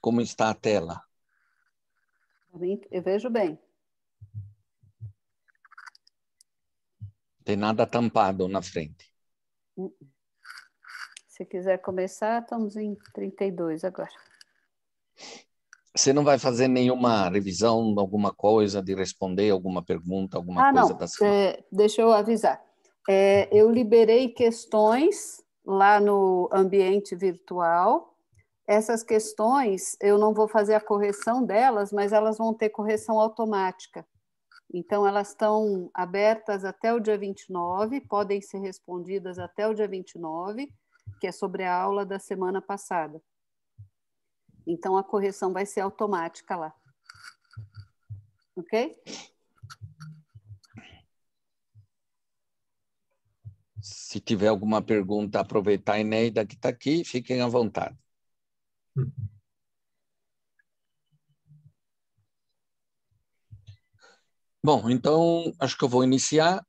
Como está a tela? Eu vejo bem. Tem nada tampado na frente. Hum. Se quiser começar, estamos em 32 agora. Você não vai fazer nenhuma revisão de alguma coisa, de responder alguma pergunta, alguma ah, coisa da sua... É, deixa eu avisar. É, eu liberei questões lá no ambiente virtual essas questões, eu não vou fazer a correção delas, mas elas vão ter correção automática. Então, elas estão abertas até o dia 29, podem ser respondidas até o dia 29, que é sobre a aula da semana passada. Então, a correção vai ser automática lá. Ok? Se tiver alguma pergunta, aproveitar a Eneida que está aqui, fiquem à vontade. Bom, então acho que eu vou iniciar.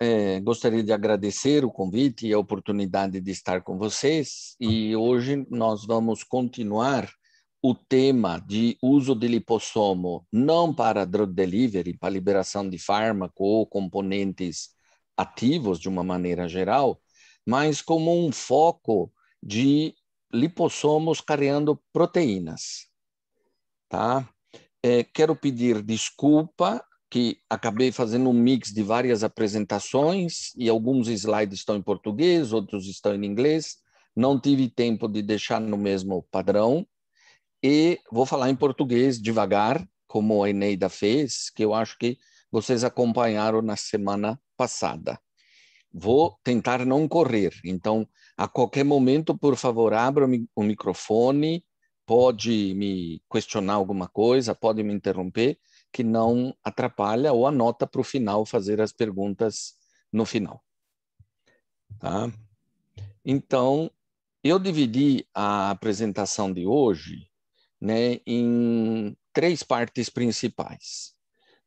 É, gostaria de agradecer o convite e a oportunidade de estar com vocês. E hoje nós vamos continuar o tema de uso de lipossomo não para drug delivery, para liberação de fármaco ou componentes ativos de uma maneira geral, mas como um foco de lipossomos carregando proteínas. Tá? É, quero pedir desculpa que acabei fazendo um mix de várias apresentações e alguns slides estão em português, outros estão em inglês. Não tive tempo de deixar no mesmo padrão e vou falar em português devagar, como a Eneida fez, que eu acho que vocês acompanharam na semana passada. Vou tentar não correr. Então, a qualquer momento, por favor, abra o microfone, pode me questionar alguma coisa, pode me interromper, que não atrapalha, ou anota para o final fazer as perguntas no final. Tá? Então, eu dividi a apresentação de hoje né, em três partes principais.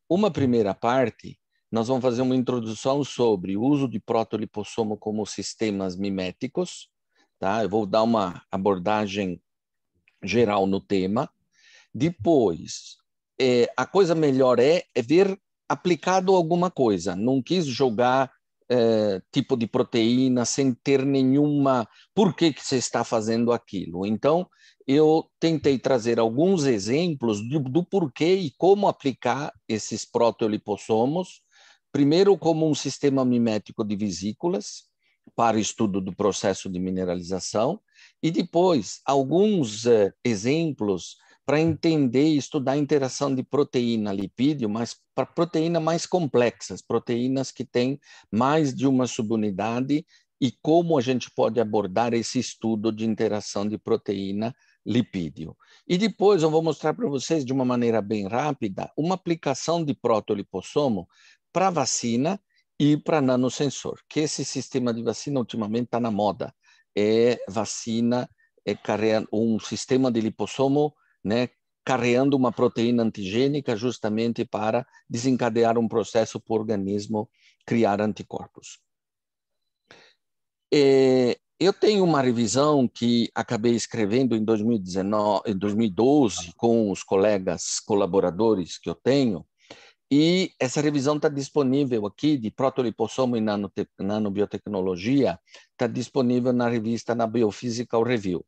Uma primeira parte nós vamos fazer uma introdução sobre o uso de protolipossomo como sistemas miméticos. Tá? Eu vou dar uma abordagem geral no tema. Depois, é, a coisa melhor é, é ver aplicado alguma coisa. Não quis jogar é, tipo de proteína sem ter nenhuma. Por que, que você está fazendo aquilo? Então, eu tentei trazer alguns exemplos do porquê e como aplicar esses protolipossomos primeiro como um sistema mimético de vesículas para estudo do processo de mineralização e depois alguns eh, exemplos para entender e estudar a interação de proteína lipídio, mas para proteína mais complexas, proteínas que têm mais de uma subunidade e como a gente pode abordar esse estudo de interação de proteína lipídio. E depois eu vou mostrar para vocês de uma maneira bem rápida uma aplicação de protolipossomo para vacina e para nanosensor, que esse sistema de vacina ultimamente está na moda. É vacina, é carreando um sistema de lipossomo, né, carreando uma proteína antigênica justamente para desencadear um processo para o organismo criar anticorpos. É, eu tenho uma revisão que acabei escrevendo em, 2019, em 2012 com os colegas colaboradores que eu tenho, e essa revisão está disponível aqui, de protoliposoma e nanobiotecnologia, está disponível na revista na Biophysical Review.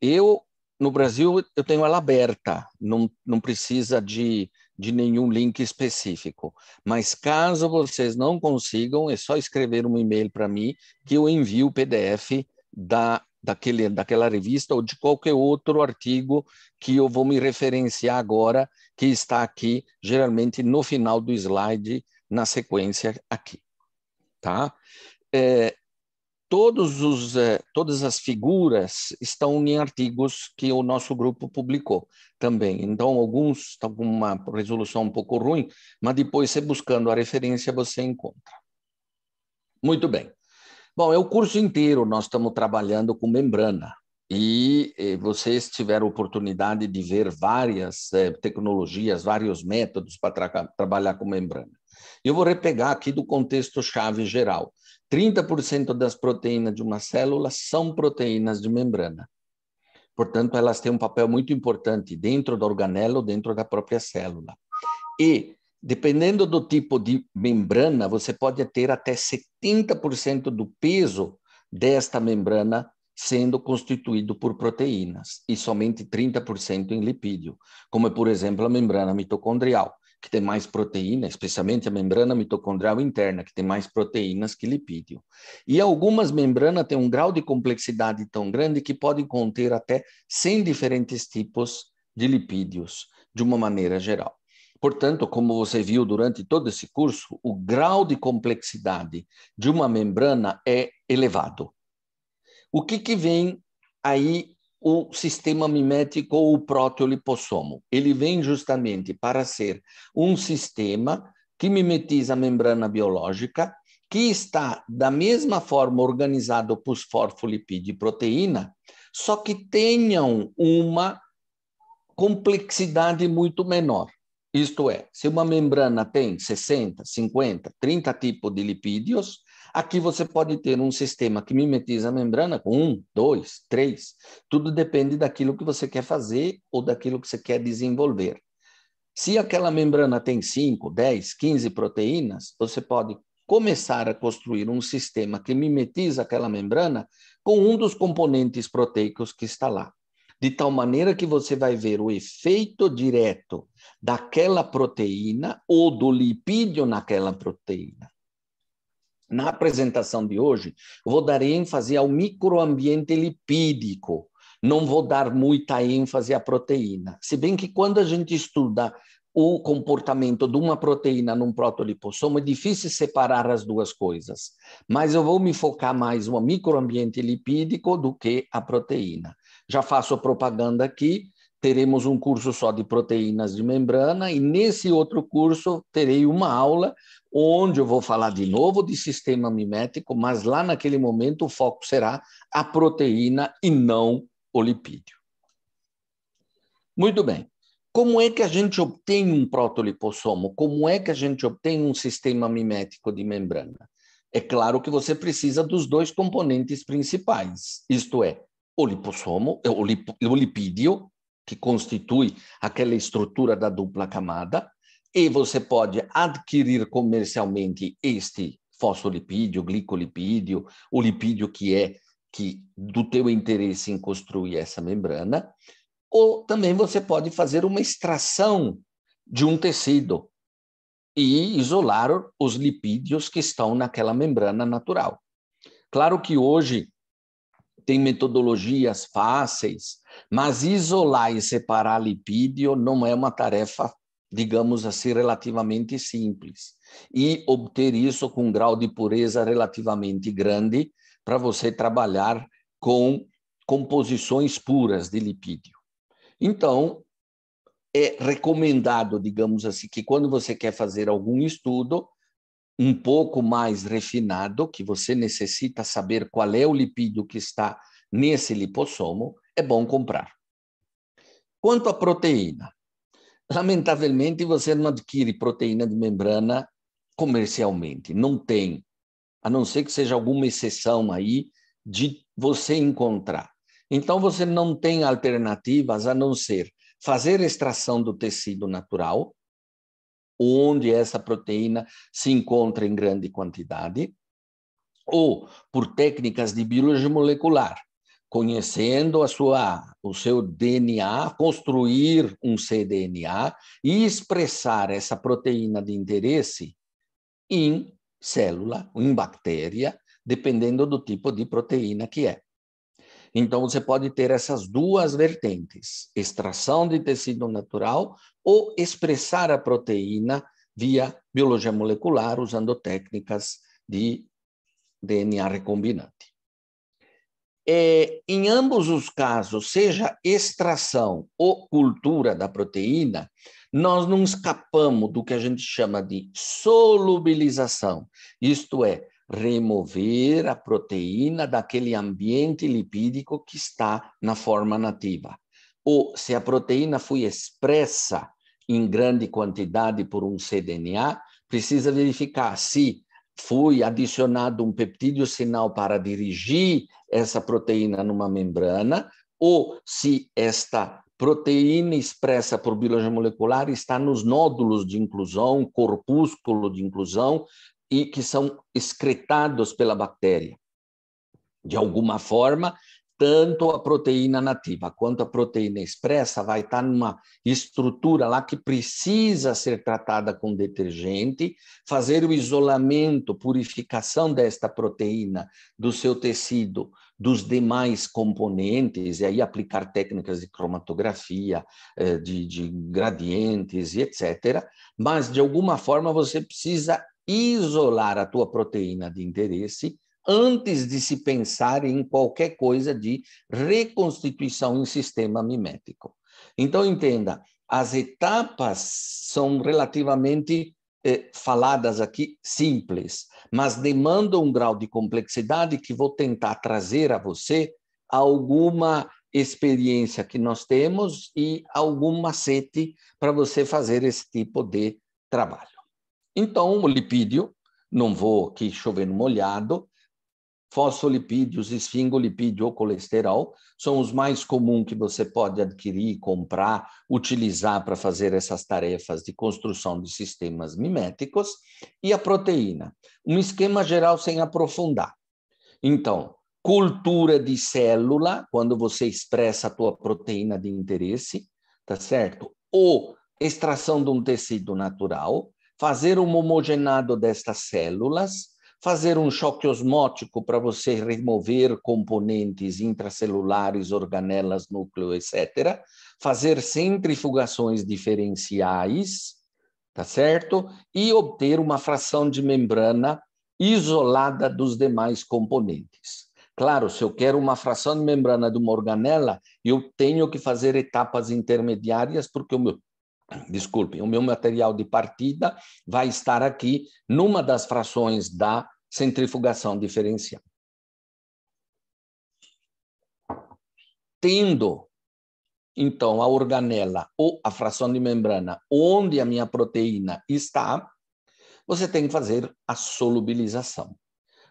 Eu, no Brasil, eu tenho ela aberta, não, não precisa de, de nenhum link específico. Mas caso vocês não consigam, é só escrever um e-mail para mim que eu envio o PDF da daquele, daquela revista ou de qualquer outro artigo que eu vou me referenciar agora, que está aqui, geralmente no final do slide, na sequência aqui. Tá? É, todos os, é, todas as figuras estão em artigos que o nosso grupo publicou também. Então, alguns estão com uma resolução um pouco ruim, mas depois, você buscando a referência, você encontra. Muito bem. Bom, é o curso inteiro nós estamos trabalhando com membrana. E eh, vocês tiveram oportunidade de ver várias eh, tecnologias, vários métodos para tra trabalhar com membrana. Eu vou repegar aqui do contexto-chave geral. 30% das proteínas de uma célula são proteínas de membrana. Portanto, elas têm um papel muito importante dentro do organelo, dentro da própria célula. E Dependendo do tipo de membrana, você pode ter até 70% do peso desta membrana sendo constituído por proteínas e somente 30% em lipídio, como por exemplo a membrana mitocondrial, que tem mais proteína, especialmente a membrana mitocondrial interna, que tem mais proteínas que lipídio. E algumas membranas têm um grau de complexidade tão grande que podem conter até 100 diferentes tipos de lipídios, de uma maneira geral. Portanto, como você viu durante todo esse curso, o grau de complexidade de uma membrana é elevado. O que, que vem aí o sistema mimético ou o Ele vem justamente para ser um sistema que mimetiza a membrana biológica, que está da mesma forma organizado por fosfolipídio e proteína, só que tenham uma complexidade muito menor. Isto é, se uma membrana tem 60, 50, 30 tipos de lipídios, aqui você pode ter um sistema que mimetiza a membrana com um, dois, três. Tudo depende daquilo que você quer fazer ou daquilo que você quer desenvolver. Se aquela membrana tem 5, 10, 15 proteínas, você pode começar a construir um sistema que mimetiza aquela membrana com um dos componentes proteicos que está lá de tal maneira que você vai ver o efeito direto daquela proteína ou do lipídio naquela proteína. Na apresentação de hoje, vou dar ênfase ao microambiente lipídico. Não vou dar muita ênfase à proteína. Se bem que quando a gente estuda o comportamento de uma proteína num protoliposoma, é difícil separar as duas coisas. Mas eu vou me focar mais no microambiente lipídico do que a proteína. Já faço a propaganda aqui. Teremos um curso só de proteínas de membrana, e nesse outro curso terei uma aula onde eu vou falar de novo de sistema mimético, mas lá naquele momento o foco será a proteína e não o lipídio. Muito bem. Como é que a gente obtém um protolipossomo? Como é que a gente obtém um sistema mimético de membrana? É claro que você precisa dos dois componentes principais, isto é, o lipossomo, é o, o lipídio, que constitui aquela estrutura da dupla camada, e você pode adquirir comercialmente este fosfolipídio, glicolipídio, o lipídio que é que do teu interesse em construir essa membrana, ou também você pode fazer uma extração de um tecido e isolar os lipídios que estão naquela membrana natural. Claro que hoje tem metodologias fáceis, mas isolar e separar lipídio não é uma tarefa, digamos assim, relativamente simples. E obter isso com um grau de pureza relativamente grande para você trabalhar com composições puras de lipídio. Então, é recomendado, digamos assim, que quando você quer fazer algum estudo, um pouco mais refinado, que você necessita saber qual é o lipídio que está nesse lipossomo, é bom comprar. Quanto à proteína, lamentavelmente você não adquire proteína de membrana comercialmente, não tem, a não ser que seja alguma exceção aí de você encontrar. Então você não tem alternativas a não ser fazer extração do tecido natural, onde essa proteína se encontra em grande quantidade, ou por técnicas de biologia molecular, conhecendo a sua, o seu DNA, construir um cDNA e expressar essa proteína de interesse em célula, em bactéria, dependendo do tipo de proteína que é. Então, você pode ter essas duas vertentes: extração de tecido natural ou expressar a proteína via biologia molecular, usando técnicas de DNA recombinante. É, em ambos os casos, seja extração ou cultura da proteína, nós não escapamos do que a gente chama de solubilização, isto é, remover a proteína daquele ambiente lipídico que está na forma nativa ou se a proteína foi expressa em grande quantidade por um cDNA, precisa verificar se foi adicionado um peptídeo sinal para dirigir essa proteína numa membrana, ou se esta proteína expressa por biologia molecular está nos nódulos de inclusão, corpúsculo de inclusão, e que são excretados pela bactéria. De alguma forma, tanto a proteína nativa quanto a proteína expressa vai estar tá numa estrutura lá que precisa ser tratada com detergente, fazer o isolamento, purificação desta proteína do seu tecido dos demais componentes, e aí aplicar técnicas de cromatografia, eh, de, de gradientes e etc. Mas, de alguma forma, você precisa isolar a tua proteína de interesse antes de se pensar em qualquer coisa de reconstituição em sistema mimético. Então, entenda, as etapas são relativamente eh, faladas aqui simples, mas demandam um grau de complexidade que vou tentar trazer a você alguma experiência que nós temos e algum macete para você fazer esse tipo de trabalho. Então, o lipídio, não vou aqui chover no molhado, fosfolipídios, esfingolipídio ou colesterol, são os mais comuns que você pode adquirir, comprar, utilizar para fazer essas tarefas de construção de sistemas miméticos, e a proteína. Um esquema geral sem aprofundar. Então, cultura de célula, quando você expressa a tua proteína de interesse, tá certo? Ou extração de um tecido natural, fazer um homogenado destas células, fazer um choque osmótico para você remover componentes intracelulares, organelas, núcleo, etc. Fazer centrifugações diferenciais, tá certo? E obter uma fração de membrana isolada dos demais componentes. Claro, se eu quero uma fração de membrana de uma organela, eu tenho que fazer etapas intermediárias, porque o meu desculpe, o meu material de partida vai estar aqui numa das frações da centrifugação diferencial. Tendo, então, a organela ou a fração de membrana onde a minha proteína está, você tem que fazer a solubilização.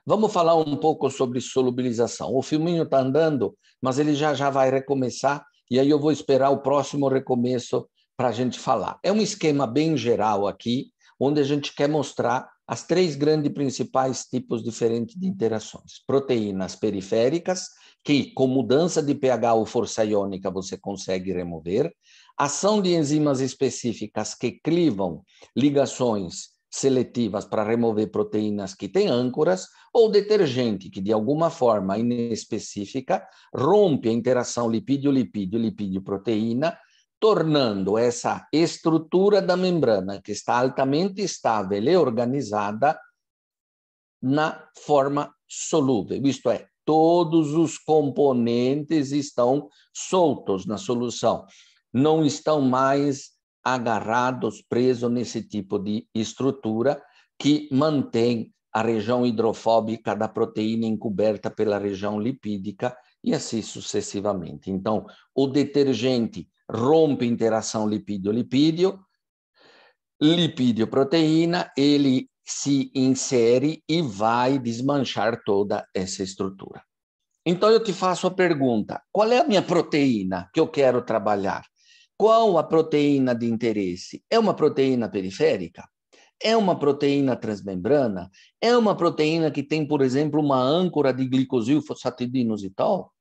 Vamos falar um pouco sobre solubilização. O filminho está andando, mas ele já já vai recomeçar, e aí eu vou esperar o próximo recomeço para a gente falar. É um esquema bem geral aqui, onde a gente quer mostrar as três grandes principais tipos diferentes de interações: proteínas periféricas, que com mudança de pH ou força iônica você consegue remover, ação de enzimas específicas que clivam ligações seletivas para remover proteínas que têm âncoras, ou detergente que, de alguma forma inespecífica, rompe a interação lipídio-lipídio-lipídio-proteína tornando essa estrutura da membrana, que está altamente estável e organizada, na forma solúvel, isto é, todos os componentes estão soltos na solução, não estão mais agarrados, presos nesse tipo de estrutura que mantém a região hidrofóbica da proteína encoberta pela região lipídica e assim sucessivamente. Então, o detergente rompe interação lipídio-lipídio, lipídio-proteína, ele se insere e vai desmanchar toda essa estrutura. Então eu te faço a pergunta: qual é a minha proteína que eu quero trabalhar? Qual a proteína de interesse? É uma proteína periférica? É uma proteína transmembrana? É uma proteína que tem, por exemplo, uma âncora de glicosil fosfatidinosital?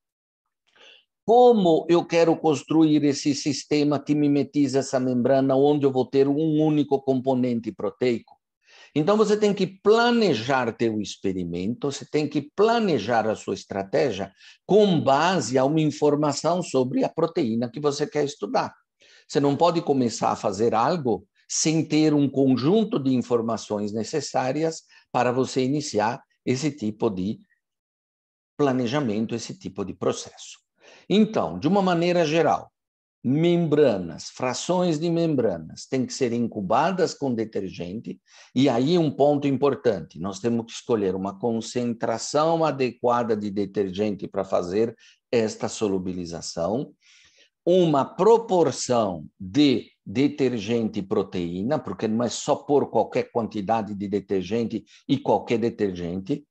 como eu quero construir esse sistema que mimetiza essa membrana, onde eu vou ter um único componente proteico. Então você tem que planejar teu experimento, você tem que planejar a sua estratégia com base a uma informação sobre a proteína que você quer estudar. Você não pode começar a fazer algo sem ter um conjunto de informações necessárias para você iniciar esse tipo de planejamento, esse tipo de processo. Então, de uma maneira geral, membranas, frações de membranas têm que ser incubadas com detergente. E aí um ponto importante, nós temos que escolher uma concentração adequada de detergente para fazer esta solubilização, uma proporção de detergente e proteína, porque não é só pôr qualquer quantidade de detergente e qualquer detergente.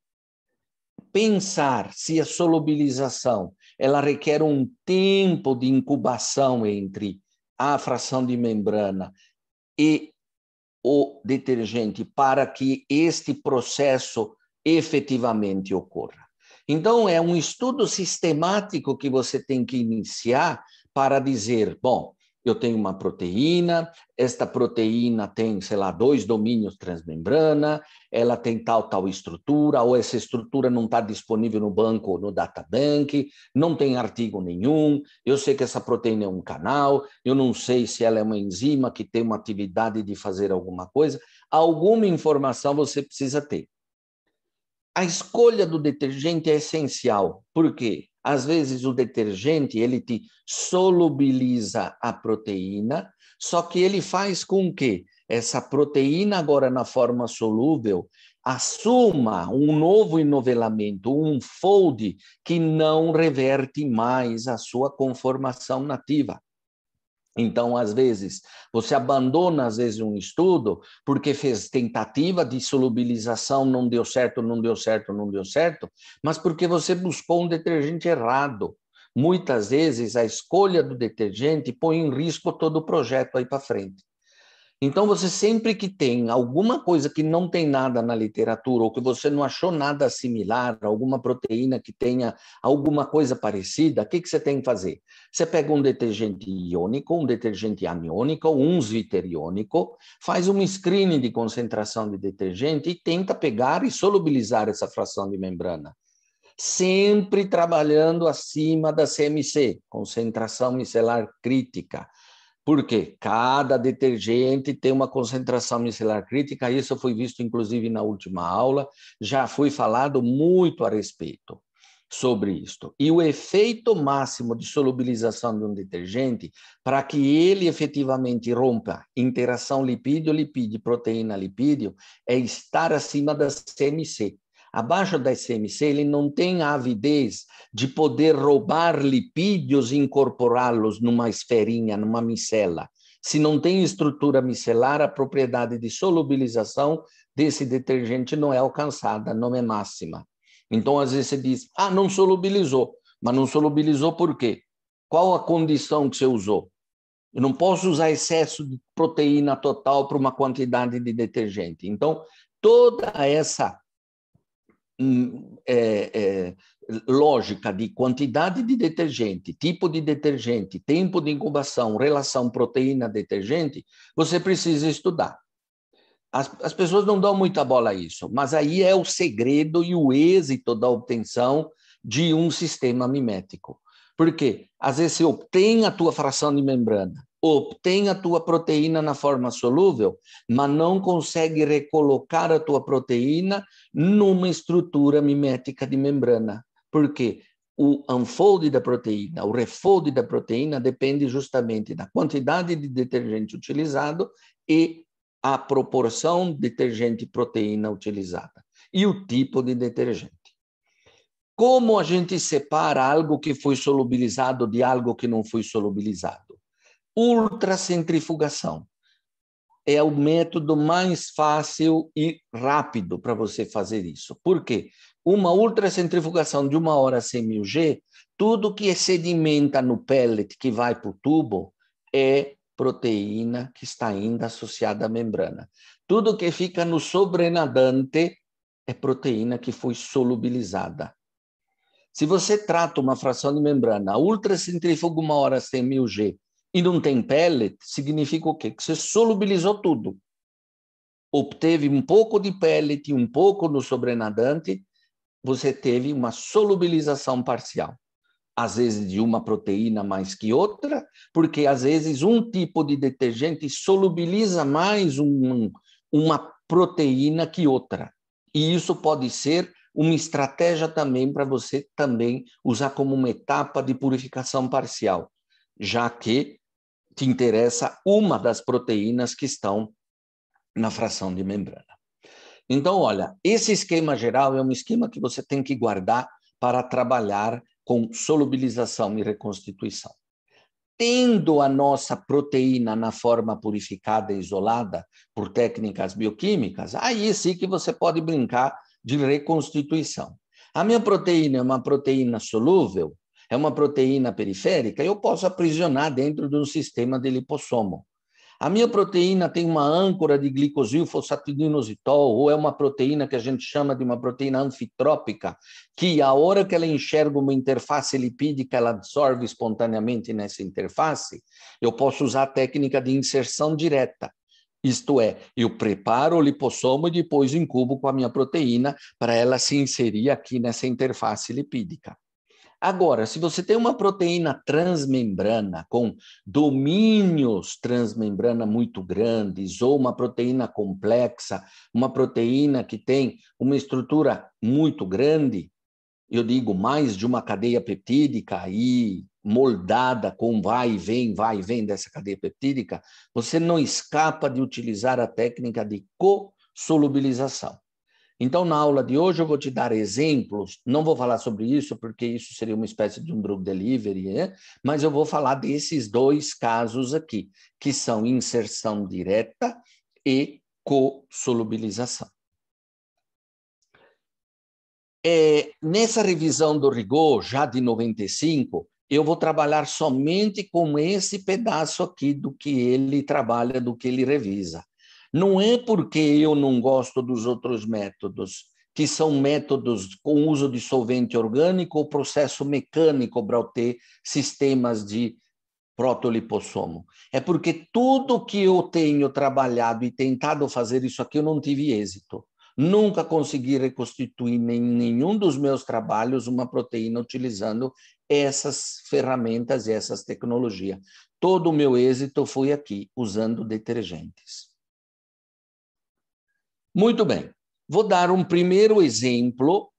Pensar se a solubilização ela requer um tempo de incubação entre a fração de membrana e o detergente para que este processo efetivamente ocorra. Então, é um estudo sistemático que você tem que iniciar para dizer, bom, eu tenho uma proteína, esta proteína tem, sei lá, dois domínios transmembrana, ela tem tal, tal estrutura, ou essa estrutura não está disponível no banco ou no databank, não tem artigo nenhum, eu sei que essa proteína é um canal, eu não sei se ela é uma enzima que tem uma atividade de fazer alguma coisa, alguma informação você precisa ter. A escolha do detergente é essencial, porque às vezes o detergente ele te solubiliza a proteína, só que ele faz com que essa proteína agora na forma solúvel assuma um novo enovelamento, um fold que não reverte mais a sua conformação nativa. Então, às vezes, você abandona às vezes um estudo porque fez tentativa de solubilização, não deu certo, não deu certo, não deu certo, mas porque você buscou um detergente errado. Muitas vezes a escolha do detergente põe em risco todo o projeto aí para frente. Então, você sempre que tem alguma coisa que não tem nada na literatura, ou que você não achou nada similar, alguma proteína que tenha alguma coisa parecida, o que, que você tem que fazer? Você pega um detergente iônico, um detergente aniônico, um zwitteriônico, faz um screening de concentração de detergente e tenta pegar e solubilizar essa fração de membrana sempre trabalhando acima da CMC, concentração micelar crítica, porque cada detergente tem uma concentração micelar crítica, isso foi visto inclusive na última aula, já foi falado muito a respeito sobre isto. E o efeito máximo de solubilização de um detergente, para que ele efetivamente rompa interação lipídio-lipídio, proteína-lipídio, é estar acima da CMC, Abaixo da SMC, ele não tem a avidez de poder roubar lipídios e incorporá-los numa esferinha, numa micela. Se não tem estrutura micelar, a propriedade de solubilização desse detergente não é alcançada, não é máxima. Então, às vezes você diz, ah, não solubilizou. Mas não solubilizou por quê? Qual a condição que você usou? Eu não posso usar excesso de proteína total para uma quantidade de detergente. Então, toda essa é, é, lógica de quantidade de detergente, tipo de detergente, tempo de incubação, relação proteína-detergente, você precisa estudar. As, as pessoas não dão muita bola a isso, mas aí é o segredo e o êxito da obtenção de um sistema mimético. Porque às vezes você obtém a tua fração de membrana, obtém a tua proteína na forma solúvel, mas não consegue recolocar a tua proteína numa estrutura mimética de membrana. Porque o unfold da proteína, o refold da proteína depende justamente da quantidade de detergente utilizado e a proporção detergente-proteína utilizada e o tipo de detergente. Como a gente separa algo que foi solubilizado de algo que não foi solubilizado? ultracentrifugação. É o método mais fácil e rápido para você fazer isso. Por quê? Uma ultracentrifugação de uma hora sem mil G, tudo que é sedimenta no pellet que vai para o tubo é proteína que está ainda associada à membrana. Tudo que fica no sobrenadante é proteína que foi solubilizada. Se você trata uma fração de membrana ultracentrifuga uma hora sem mil G e não tem pellet, significa o quê? Que você solubilizou tudo. Obteve um pouco de pellet e um pouco no sobrenadante, você teve uma solubilização parcial. Às vezes de uma proteína mais que outra, porque às vezes um tipo de detergente solubiliza mais um, uma proteína que outra. E isso pode ser uma estratégia também para você também usar como uma etapa de purificação parcial, já que te interessa uma das proteínas que estão na fração de membrana. Então, olha, esse esquema geral é um esquema que você tem que guardar para trabalhar com solubilização e reconstituição. Tendo a nossa proteína na forma purificada e isolada por técnicas bioquímicas, aí sim que você pode brincar de reconstituição. A minha proteína é uma proteína solúvel, é uma proteína periférica, eu posso aprisionar dentro de um sistema de lipossomo. A minha proteína tem uma âncora de glicosilfosatidinositol, ou é uma proteína que a gente chama de uma proteína anfitrópica, que a hora que ela enxerga uma interface lipídica, ela absorve espontaneamente nessa interface. Eu posso usar a técnica de inserção direta. Isto é, eu preparo o lipossomo e depois incubo com a minha proteína para ela se inserir aqui nessa interface lipídica. Agora, se você tem uma proteína transmembrana com domínios transmembrana muito grandes, ou uma proteína complexa, uma proteína que tem uma estrutura muito grande, eu digo mais de uma cadeia peptídica e moldada com vai e vem, vai e vem dessa cadeia peptídica, você não escapa de utilizar a técnica de co-solubilização. Então, na aula de hoje, eu vou te dar exemplos. Não vou falar sobre isso, porque isso seria uma espécie de um drug delivery, né? mas eu vou falar desses dois casos aqui, que são inserção direta e co-solubilização. É, nessa revisão do rigor, já de 95, eu vou trabalhar somente com esse pedaço aqui do que ele trabalha, do que ele revisa. Não é porque eu não gosto dos outros métodos, que são métodos com uso de solvente orgânico ou processo mecânico para obter sistemas de protolipossomo. É porque tudo que eu tenho trabalhado e tentado fazer isso aqui, eu não tive êxito. Nunca consegui reconstituir em nenhum dos meus trabalhos uma proteína utilizando essas ferramentas e essas tecnologias. Todo o meu êxito foi aqui, usando detergentes. Muito bem. Vou dar um primeiro exemplo.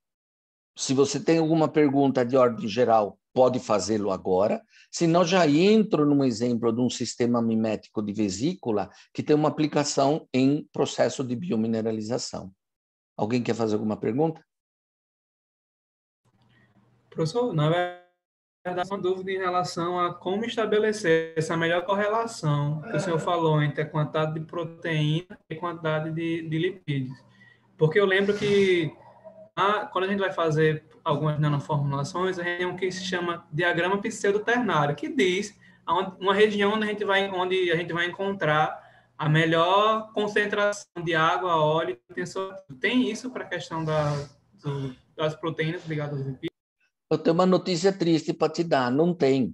Se você tem alguma pergunta de ordem geral, pode fazê-lo agora. Senão, já entro num exemplo de um sistema mimético de vesícula que tem uma aplicação em processo de biomineralização. Alguém quer fazer alguma pergunta? Professor, na verdade verdade, uma dúvida em relação a como estabelecer essa melhor correlação que o senhor é. falou entre a quantidade de proteína e quantidade de, de lipídios. Porque eu lembro que a, ah, quando a gente vai fazer algumas nanoformulações, a gente tem um que se chama diagrama Pseudo ternário que diz uma região onde a gente vai, onde a gente vai encontrar a melhor concentração de água, óleo tensor. Tem isso para a questão da, do, das proteínas ligadas aos lipídios? Eu tenho uma notícia triste para te dar, não tem.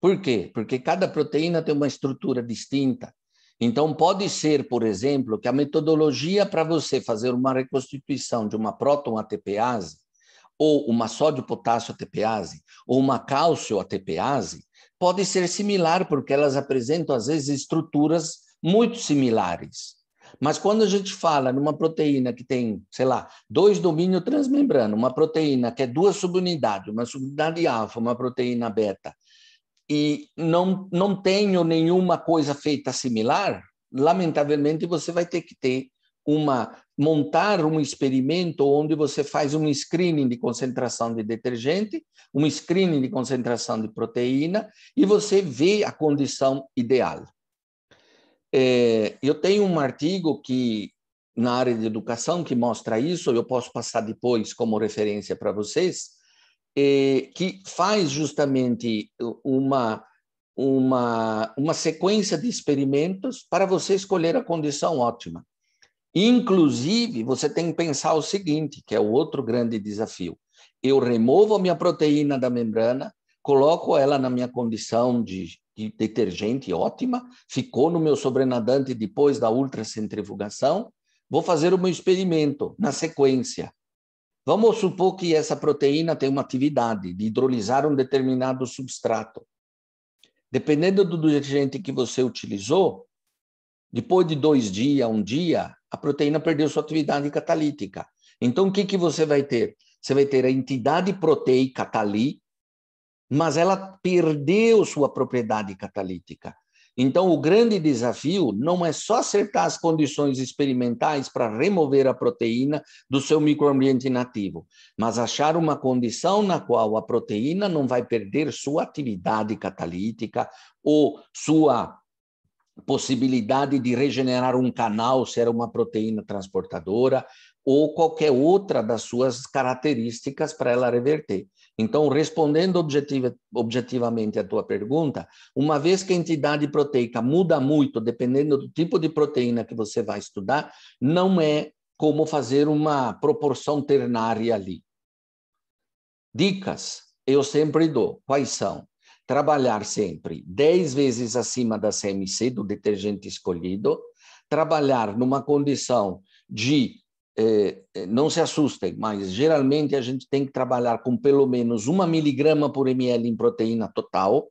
Por quê? Porque cada proteína tem uma estrutura distinta. Então, pode ser, por exemplo, que a metodologia para você fazer uma reconstituição de uma próton-ATPase, ou uma sódio-potássio-ATPase, ou uma cálcio-ATPase, pode ser similar, porque elas apresentam, às vezes, estruturas muito similares. Mas quando a gente fala numa proteína que tem, sei lá, dois domínios transmembrano, uma proteína que é duas subunidades, uma subunidade alfa, uma proteína beta, e não, não tenho nenhuma coisa feita similar, lamentavelmente você vai ter que ter uma montar um experimento onde você faz um screening de concentração de detergente, um screening de concentração de proteína e você vê a condição ideal. É, eu tenho um artigo que na área de educação que mostra isso, eu posso passar depois como referência para vocês, é, que faz justamente uma, uma, uma sequência de experimentos para você escolher a condição ótima. Inclusive, você tem que pensar o seguinte, que é o outro grande desafio. Eu removo a minha proteína da membrana, coloco ela na minha condição de de detergente ótima, ficou no meu sobrenadante depois da ultracentrifugação. Vou fazer o meu experimento na sequência. Vamos supor que essa proteína tem uma atividade de hidrolisar um determinado substrato. Dependendo do detergente que você utilizou, depois de dois dias, um dia, a proteína perdeu sua atividade catalítica. Então, o que, que você vai ter? Você vai ter a entidade proteica ali, mas ela perdeu sua propriedade catalítica. Então, o grande desafio não é só acertar as condições experimentais para remover a proteína do seu microambiente nativo, mas achar uma condição na qual a proteína não vai perder sua atividade catalítica ou sua possibilidade de regenerar um canal, se era uma proteína transportadora, ou qualquer outra das suas características para ela reverter. Então, respondendo objetiva, objetivamente a tua pergunta, uma vez que a entidade proteica muda muito dependendo do tipo de proteína que você vai estudar, não é como fazer uma proporção ternária ali. Dicas eu sempre dou. Quais são? Trabalhar sempre 10 vezes acima da CMC do detergente escolhido, trabalhar numa condição de é, é, não se assustem, mas geralmente a gente tem que trabalhar com pelo menos uma miligrama por ml em proteína total.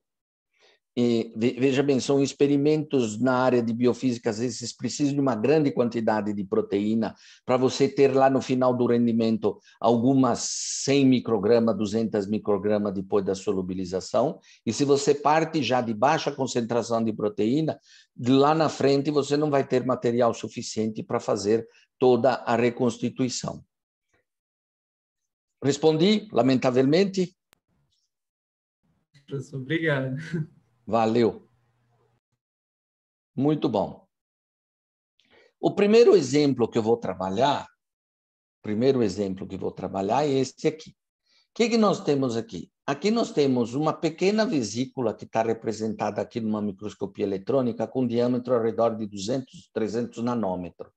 E, veja bem, são experimentos na área de biofísica, às vezes precisam de uma grande quantidade de proteína para você ter lá no final do rendimento algumas 100 microgramas, 200 microgramas depois da solubilização. E se você parte já de baixa concentração de proteína, lá na frente você não vai ter material suficiente para fazer toda a reconstituição. Respondi, lamentavelmente? obrigado. Valeu. Muito bom. O primeiro exemplo que eu vou trabalhar, primeiro exemplo que vou trabalhar é este aqui. O que, é que nós temos aqui? Aqui nós temos uma pequena vesícula que está representada aqui numa microscopia eletrônica com um diâmetro ao redor de 200, 300 nanômetros.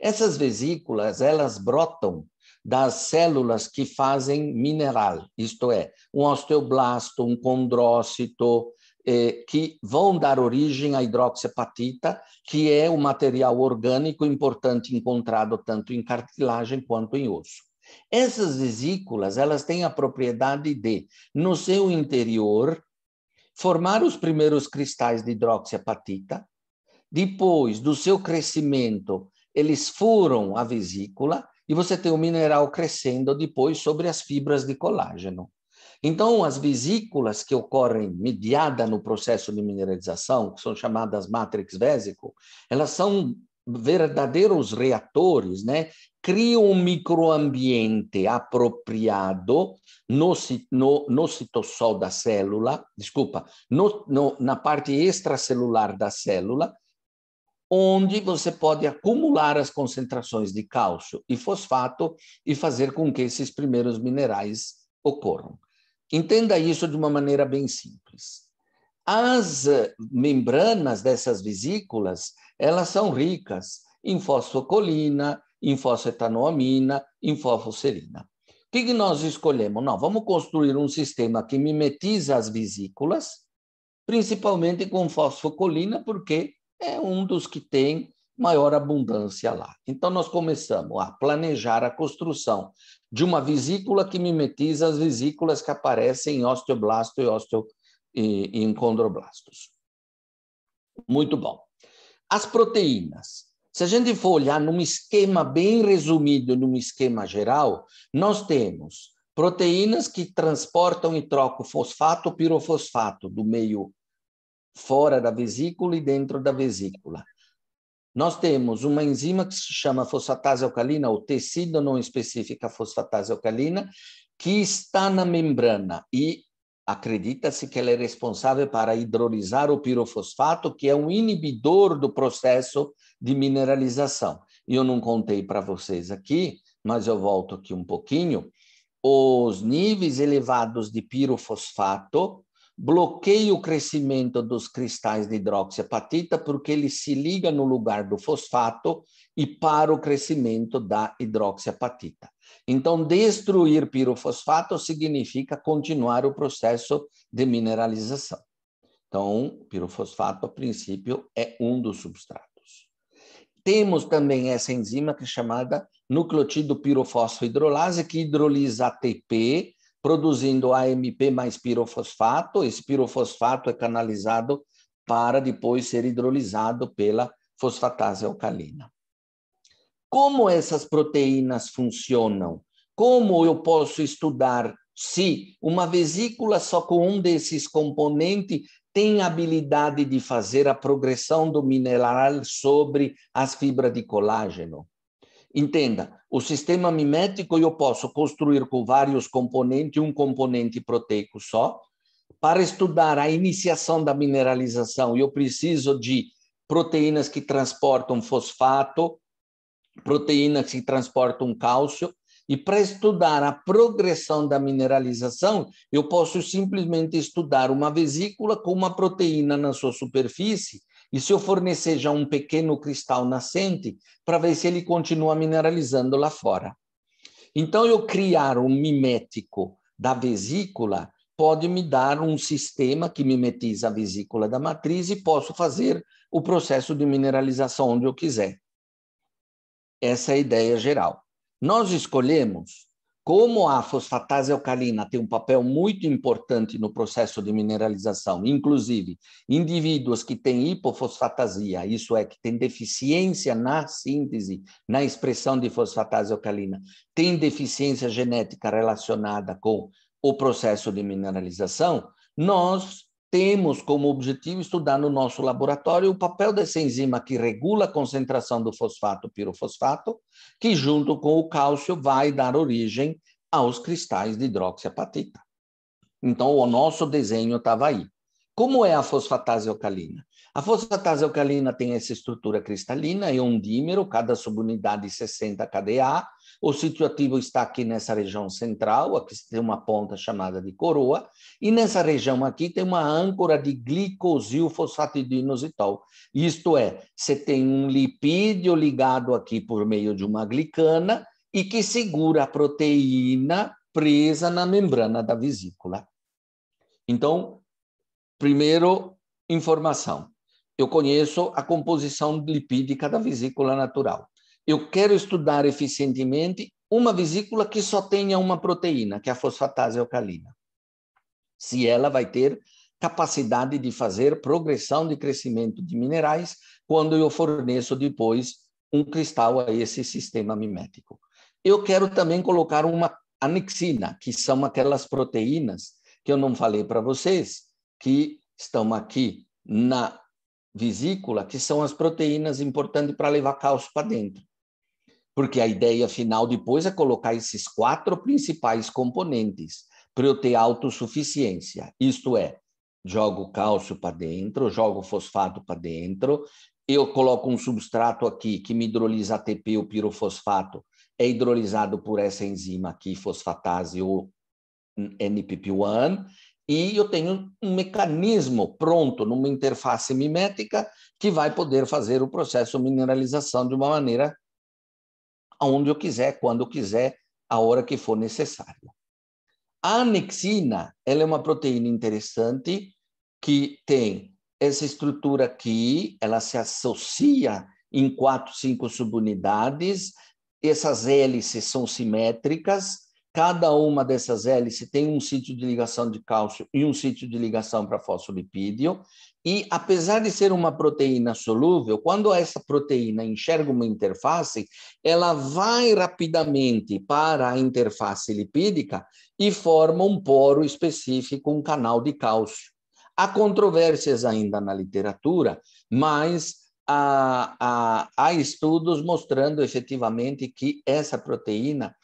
Essas vesículas, elas brotam das células que fazem mineral, isto é, um osteoblasto, um condrócito, eh, que vão dar origem à hidroxiapatita, que é o um material orgânico importante encontrado tanto em cartilagem quanto em osso. Essas vesículas, elas têm a propriedade de, no seu interior, formar os primeiros cristais de hidroxiapatita, depois do seu crescimento, eles furam a vesícula e você tem o mineral crescendo depois sobre as fibras de colágeno. Então, as vesículas que ocorrem mediada no processo de mineralização, que são chamadas matrix vésico, elas são verdadeiros reatores né, cria um microambiente apropriado no, no, no citossol da célula, desculpa, no, no, na parte extracelular da célula, onde você pode acumular as concentrações de cálcio e fosfato e fazer com que esses primeiros minerais ocorram. Entenda isso de uma maneira bem simples. As eh, membranas dessas vesículas, elas são ricas em fosfocolina, em infofucerina. O que, que nós escolhemos? Não, vamos construir um sistema que mimetiza as vesículas, principalmente com fosfocolina, porque é um dos que tem maior abundância lá. Então, nós começamos a planejar a construção de uma vesícula que mimetiza as vesículas que aparecem em osteoblasto e, osteo, e, e em condroblastos. Muito bom. As proteínas. Se a gente for olhar num esquema bem resumido, num esquema geral, nós temos proteínas que transportam e trocam fosfato, pirofosfato do meio fora da vesícula e dentro da vesícula. Nós temos uma enzima que se chama fosfatase alcalina, ou tecido não específica fosfatase alcalina, que está na membrana e acredita-se que ela é responsável para hidrolisar o pirofosfato, que é um inibidor do processo de mineralização. E eu não contei para vocês aqui, mas eu volto aqui um pouquinho. Os níveis elevados de pirofosfato bloqueiam o crescimento dos cristais de hidroxiapatita porque ele se liga no lugar do fosfato e para o crescimento da hidroxiapatita. Então, destruir pirofosfato significa continuar o processo de mineralização. Então, pirofosfato, a princípio, é um dos substratos temos também essa enzima que é chamada nucleotido pirofosfohidrolase, que hidrolisa ATP, produzindo AMP mais pirofosfato. Esse pirofosfato é canalizado para depois ser hidrolisado pela fosfatase alcalina. Como essas proteínas funcionam? Como eu posso estudar se uma vesícula só com um desses componentes tem habilidade de fazer a progressão do mineral sobre as fibras de colágeno. Entenda, o sistema mimético eu posso construir com vários componentes, um componente proteico só. Para estudar a iniciação da mineralização, eu preciso de proteínas que transportam fosfato, proteínas que transportam cálcio, e para estudar a progressão da mineralização, eu posso simplesmente estudar uma vesícula com uma proteína na sua superfície, e se eu fornecer já um pequeno cristal nascente, para ver se ele continua mineralizando lá fora. Então, eu criar um mimético da vesícula pode me dar um sistema que mimetiza a vesícula da matriz e posso fazer o processo de mineralização onde eu quiser. Essa é a ideia geral. Nós escolhemos, como a fosfatase alcalina tem um papel muito importante no processo de mineralização, inclusive indivíduos que têm hipofosfatasia, isso é, que têm deficiência na síntese, na expressão de fosfatase alcalina, têm deficiência genética relacionada com o processo de mineralização, nós temos como objetivo estudar no nosso laboratório o papel dessa enzima que regula a concentração do fosfato pirofosfato, que junto com o cálcio vai dar origem aos cristais de hidroxiapatita. Então, o nosso desenho estava aí. Como é a fosfatase alcalina? A fosfatase alcalina tem essa estrutura cristalina, é um dímero, cada subunidade 60 kDa, o sítio ativo está aqui nessa região central, aqui tem uma ponta chamada de coroa, e nessa região aqui tem uma âncora de inositol. Isto é, você tem um lipídio ligado aqui por meio de uma glicana e que segura a proteína presa na membrana da vesícula. Então, primeiro, informação. Eu conheço a composição lipídica da vesícula natural eu quero estudar eficientemente uma vesícula que só tenha uma proteína, que é a fosfatase alcalina. Se ela vai ter capacidade de fazer progressão de crescimento de minerais quando eu forneço depois um cristal a esse sistema mimético. Eu quero também colocar uma anexina, que são aquelas proteínas que eu não falei para vocês, que estão aqui na vesícula, que são as proteínas importantes para levar cálcio para dentro. Porque a ideia final depois é colocar esses quatro principais componentes para eu ter autossuficiência. Isto é, jogo cálcio para dentro, jogo fosfato para dentro, eu coloco um substrato aqui que me hidrolisa ATP, o pirofosfato, é hidrolisado por essa enzima aqui, fosfatase ou NPP1, e eu tenho um mecanismo pronto numa interface mimética que vai poder fazer o processo de mineralização de uma maneira aonde eu quiser, quando eu quiser, a hora que for necessário. A anexina, ela é uma proteína interessante que tem essa estrutura aqui, ela se associa em quatro, cinco subunidades, essas hélices são simétricas, Cada uma dessas hélices tem um sítio de ligação de cálcio e um sítio de ligação para fosfolipídio. E, apesar de ser uma proteína solúvel, quando essa proteína enxerga uma interface, ela vai rapidamente para a interface lipídica e forma um poro específico, um canal de cálcio. Há controvérsias ainda na literatura, mas há, há, há estudos mostrando efetivamente que essa proteína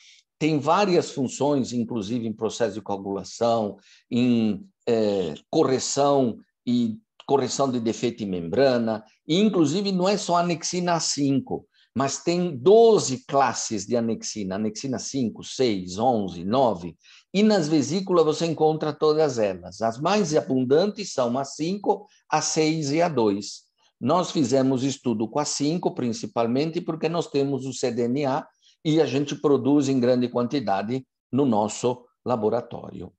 tem várias funções, inclusive em processo de coagulação, em eh, correção e correção de defeito em membrana, e inclusive não é só anexina 5, mas tem 12 classes de anexina, anexina 5, 6, 11, 9, e nas vesículas você encontra todas elas. As mais abundantes são a 5, a 6 e a 2. Nós fizemos estudo com a 5, principalmente porque nós temos o CDNA, e a gente produz em grande quantidade no nosso laboratório.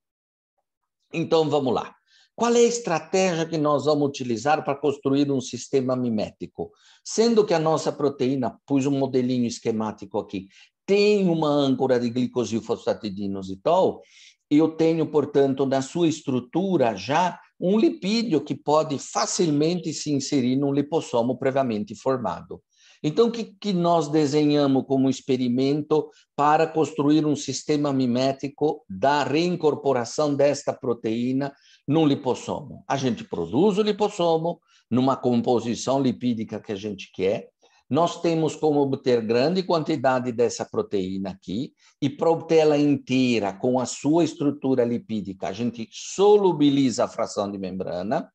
Então vamos lá. Qual é a estratégia que nós vamos utilizar para construir um sistema mimético? Sendo que a nossa proteína, pus um modelinho esquemático aqui, tem uma âncora de glicosilfosfatidinos e tal, eu tenho, portanto, na sua estrutura já um lipídio que pode facilmente se inserir num lipossomo previamente formado. Então, o que, que nós desenhamos como experimento para construir um sistema mimético da reincorporação desta proteína num lipossomo? A gente produz o lipossomo numa composição lipídica que a gente quer, nós temos como obter grande quantidade dessa proteína aqui, e para obter la inteira com a sua estrutura lipídica, a gente solubiliza a fração de membrana.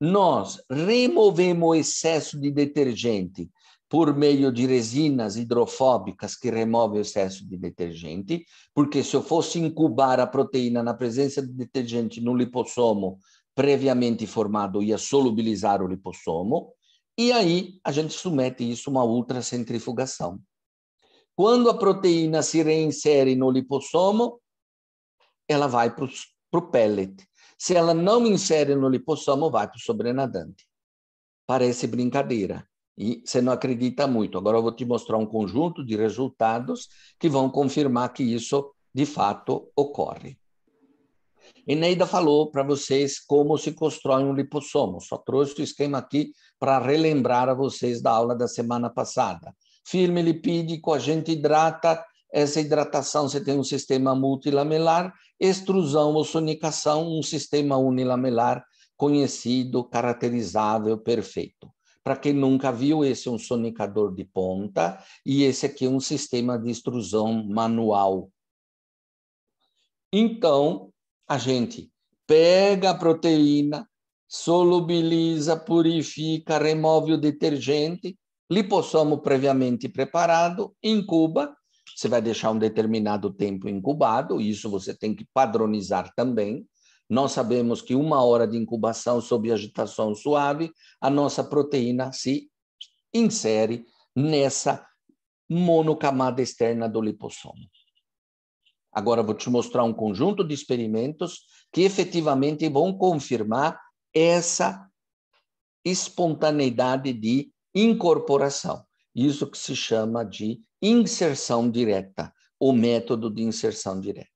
Nós removemos o excesso de detergente por meio de resinas hidrofóbicas que removem o excesso de detergente, porque se eu fosse incubar a proteína na presença de detergente no lipossomo previamente formado, ia solubilizar o lipossomo, e aí a gente submete isso a uma ultracentrifugação. Quando a proteína se reinsere no lipossomo, ela vai para o pellet. Se ela não insere no lipossomo, vai para o sobrenadante. Parece brincadeira, e você não acredita muito. Agora eu vou te mostrar um conjunto de resultados que vão confirmar que isso de fato ocorre. Eneida falou para vocês como se constrói um lipossomo. Só trouxe o esquema aqui para relembrar a vocês da aula da semana passada. Firme lipídico, a gente hidrata. Essa hidratação você tem um sistema multilamelar, extrusão, ou sonicação, um sistema unilamelar conhecido, caracterizável, perfeito. Para quem nunca viu, esse é um sonicador de ponta e esse aqui é um sistema de extrusão manual. Então, a gente pega a proteína, solubiliza, purifica, remove o detergente, lipossomo previamente preparado, incuba. Você vai deixar um determinado tempo incubado, isso você tem que padronizar também. Nós sabemos que uma hora de incubação sob agitação suave, a nossa proteína se insere nessa monocamada externa do lipossomo. Agora vou te mostrar um conjunto de experimentos que efetivamente vão confirmar essa espontaneidade de incorporação. Isso que se chama de inserção direta, o método de inserção direta.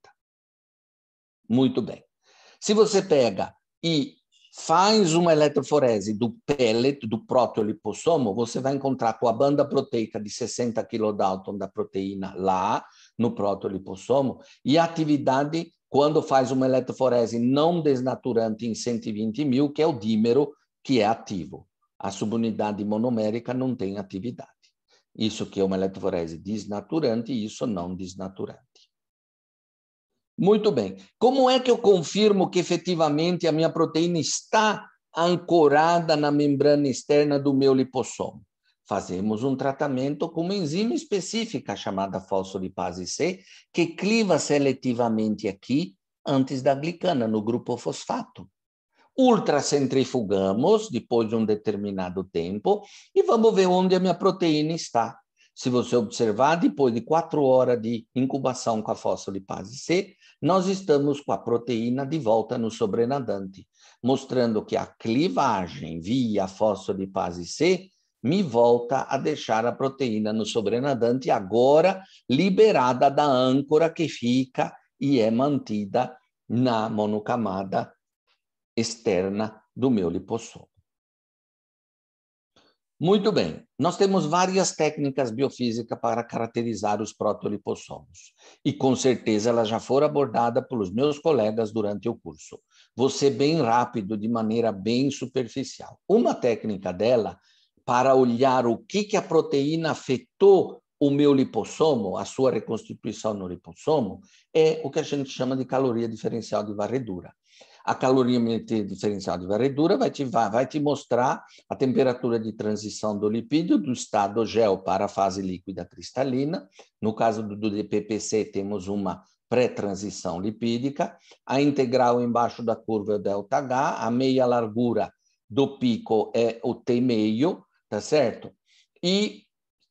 Muito bem. Se você pega e faz uma eletroforese do pellet, do protolipossomo, você vai encontrar com a banda proteica de 60 kDa da proteína lá no protolipossomo e a atividade quando faz uma eletroforese não desnaturante em 120 mil, que é o dímero que é ativo. A subunidade monomérica não tem atividade. Isso que é uma eletroforese desnaturante e isso não desnaturante. Muito bem. Como é que eu confirmo que efetivamente a minha proteína está ancorada na membrana externa do meu lipossomo? Fazemos um tratamento com uma enzima específica chamada fosfolipase C, que cliva seletivamente aqui antes da glicana, no grupo fosfato. Ultracentrifugamos depois de um determinado tempo e vamos ver onde a minha proteína está. Se você observar, depois de quatro horas de incubação com a fosfolipase C, nós estamos com a proteína de volta no sobrenadante, mostrando que a clivagem via fosfolipase C me volta a deixar a proteína no sobrenadante, agora liberada da âncora que fica e é mantida na monocamada externa do meu lipossomo. Muito bem, nós temos várias técnicas biofísicas para caracterizar os protolipossomos e com certeza ela já foram abordada pelos meus colegas durante o curso. Você bem rápido, de maneira bem superficial. Uma técnica dela para olhar o que que a proteína afetou o meu lipossomo, a sua reconstituição no lipossomo, é o que a gente chama de caloria diferencial de varredura. A calorimetria diferencial de varredura vai te, vai te mostrar a temperatura de transição do lipídio do estado gel para a fase líquida cristalina. No caso do, do DPPC, temos uma pré-transição lipídica, a integral embaixo da curva é ΔH, a meia largura do pico é o T meio, tá certo? E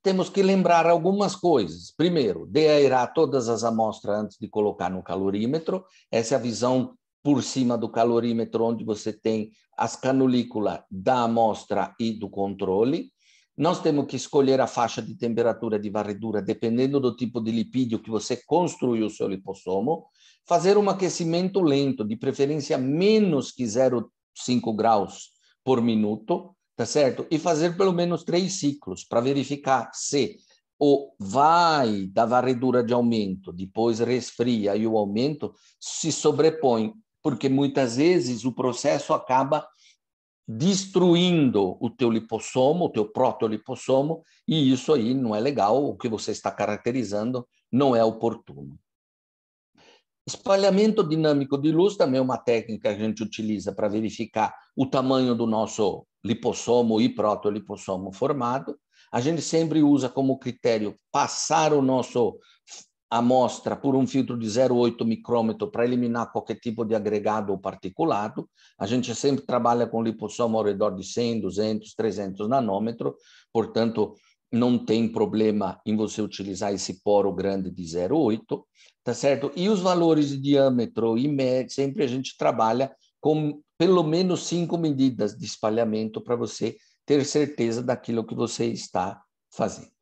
temos que lembrar algumas coisas. Primeiro, deaerar todas as amostras antes de colocar no calorímetro. Essa é a visão por cima do calorímetro, onde você tem as canulículas da amostra e do controle. Nós temos que escolher a faixa de temperatura de varredura, dependendo do tipo de lipídio que você construiu o seu lipossomo. Fazer um aquecimento lento, de preferência menos que 0,5 graus por minuto, tá certo? E fazer pelo menos três ciclos para verificar se o vai da varredura de aumento, depois resfria e o aumento se sobrepõe porque muitas vezes o processo acaba destruindo o teu lipossomo, o teu protolipossomo, e isso aí não é legal, o que você está caracterizando não é oportuno. Espalhamento dinâmico de luz também é uma técnica que a gente utiliza para verificar o tamanho do nosso lipossomo e protolipossomo formado. A gente sempre usa como critério passar o nosso amostra por um filtro de 0,8 micrômetro para eliminar qualquer tipo de agregado ou particulado. A gente sempre trabalha com lipossomo ao redor de 100, 200, 300 nanômetro, portanto, não tem problema em você utilizar esse poro grande de 0,8, tá certo? E os valores de diâmetro e média, sempre a gente trabalha com pelo menos cinco medidas de espalhamento para você ter certeza daquilo que você está fazendo.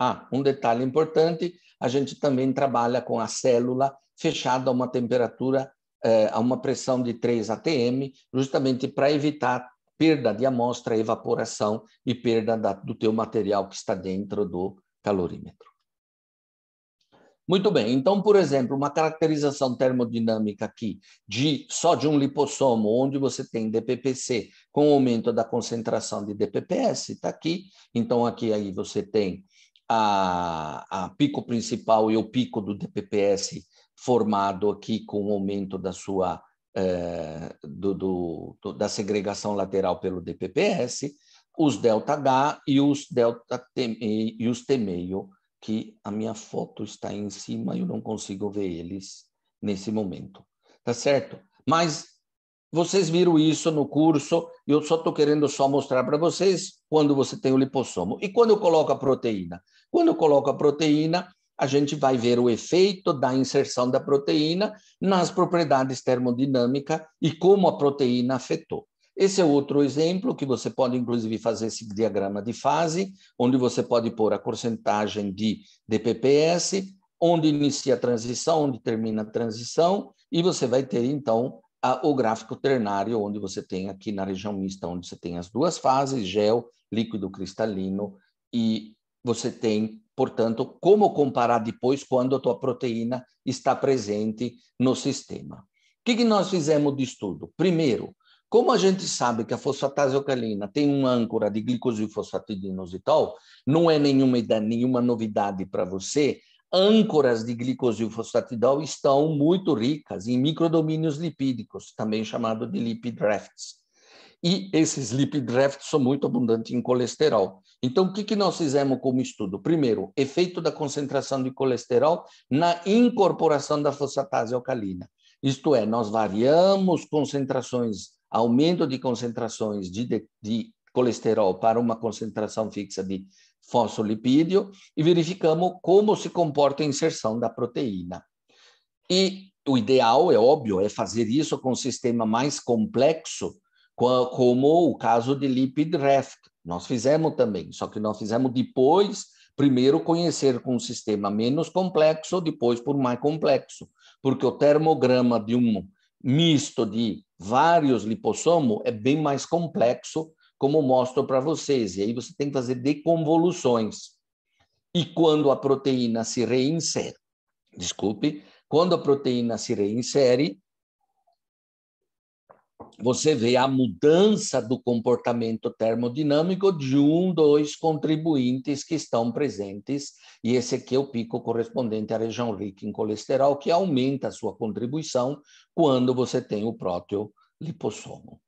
Ah, um detalhe importante, a gente também trabalha com a célula fechada a uma temperatura, eh, a uma pressão de 3 atm, justamente para evitar perda de amostra, evaporação e perda do teu material que está dentro do calorímetro. Muito bem, então, por exemplo, uma caracterização termodinâmica aqui de só de um lipossomo, onde você tem DPPC com aumento da concentração de DPPS, está aqui. Então, aqui aí você tem a, a pico principal e o pico do DPPS formado aqui com o aumento da sua eh, do, do, do, da segregação lateral pelo DPPS, os delta H e os delta T, e os T meio que a minha foto está em cima e eu não consigo ver eles nesse momento, tá certo? Mas vocês viram isso no curso, eu só estou querendo só mostrar para vocês quando você tem o lipossomo. E quando eu coloco a proteína? Quando eu coloco a proteína, a gente vai ver o efeito da inserção da proteína nas propriedades termodinâmicas e como a proteína afetou. Esse é outro exemplo que você pode, inclusive, fazer esse diagrama de fase, onde você pode pôr a porcentagem de DPPS, onde inicia a transição, onde termina a transição, e você vai ter, então, a, o gráfico ternário, onde você tem aqui na região mista, onde você tem as duas fases, gel, líquido cristalino, e você tem, portanto, como comparar depois quando a tua proteína está presente no sistema. O que, que nós fizemos de estudo? Primeiro, como a gente sabe que a fosfatase alcalina tem um âncora de glicosilfosfatidinositol, e não é nenhuma, nenhuma novidade para você âncoras de glicosilfosfatidol estão muito ricas em microdomínios lipídicos, também chamado de lipid rafts. E esses lipid rafts são muito abundantes em colesterol. Então, o que, nós fizemos como estudo? Primeiro, efeito da concentração de colesterol na incorporação da fosfatase alcalina. Isto é, nós variamos concentrações, aumento de concentrações de, de, de colesterol para uma concentração fixa de fosfolipídio e verificamos como se comporta a inserção da proteína. E o ideal, é óbvio, é fazer isso com um sistema mais complexo, como o caso de lipid raft. Nós fizemos também, só que nós fizemos depois, primeiro conhecer com um sistema menos complexo, depois por mais complexo, porque o termograma de um misto de vários lipossomos é bem mais complexo como mostro para vocês. E aí você tem que fazer deconvoluções. E quando a proteína se reinsere, desculpe, quando a proteína se reinsere, você vê a mudança do comportamento termodinâmico de um, dois contribuintes que estão presentes, e esse aqui é o pico correspondente à região rica em colesterol, que aumenta a sua contribuição quando você tem o próteo lipossomo.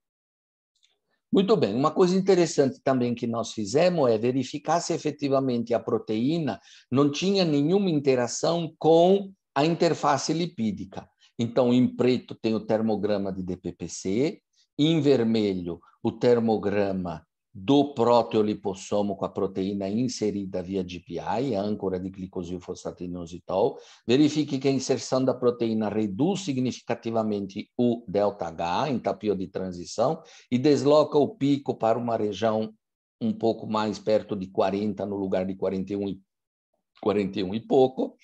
Muito bem. Uma coisa interessante também que nós fizemos é verificar se efetivamente a proteína não tinha nenhuma interação com a interface lipídica. Então, em preto tem o termograma de DPPC, em vermelho o termograma do proteolipossomo com a proteína inserida via GPI, a âncora de glicosilfosfatinositol. Verifique que a inserção da proteína reduz significativamente o ΔH em tapio de transição e desloca o pico para uma região um pouco mais perto de 40 no lugar de 41 e 41 e pouco.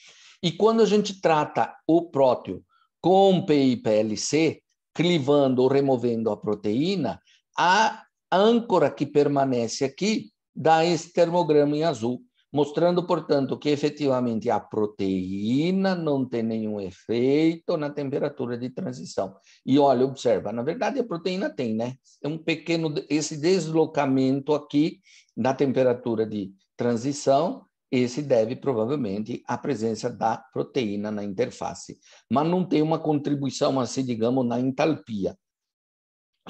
E quando a gente trata o próteo com PIPLC, clivando ou removendo a proteína, a a âncora que permanece aqui dá esse termograma em azul, mostrando, portanto, que efetivamente a proteína não tem nenhum efeito na temperatura de transição. E olha, observa, na verdade a proteína tem, né? É um pequeno esse deslocamento aqui na temperatura de transição, esse deve provavelmente à presença da proteína na interface, mas não tem uma contribuição assim, digamos, na entalpia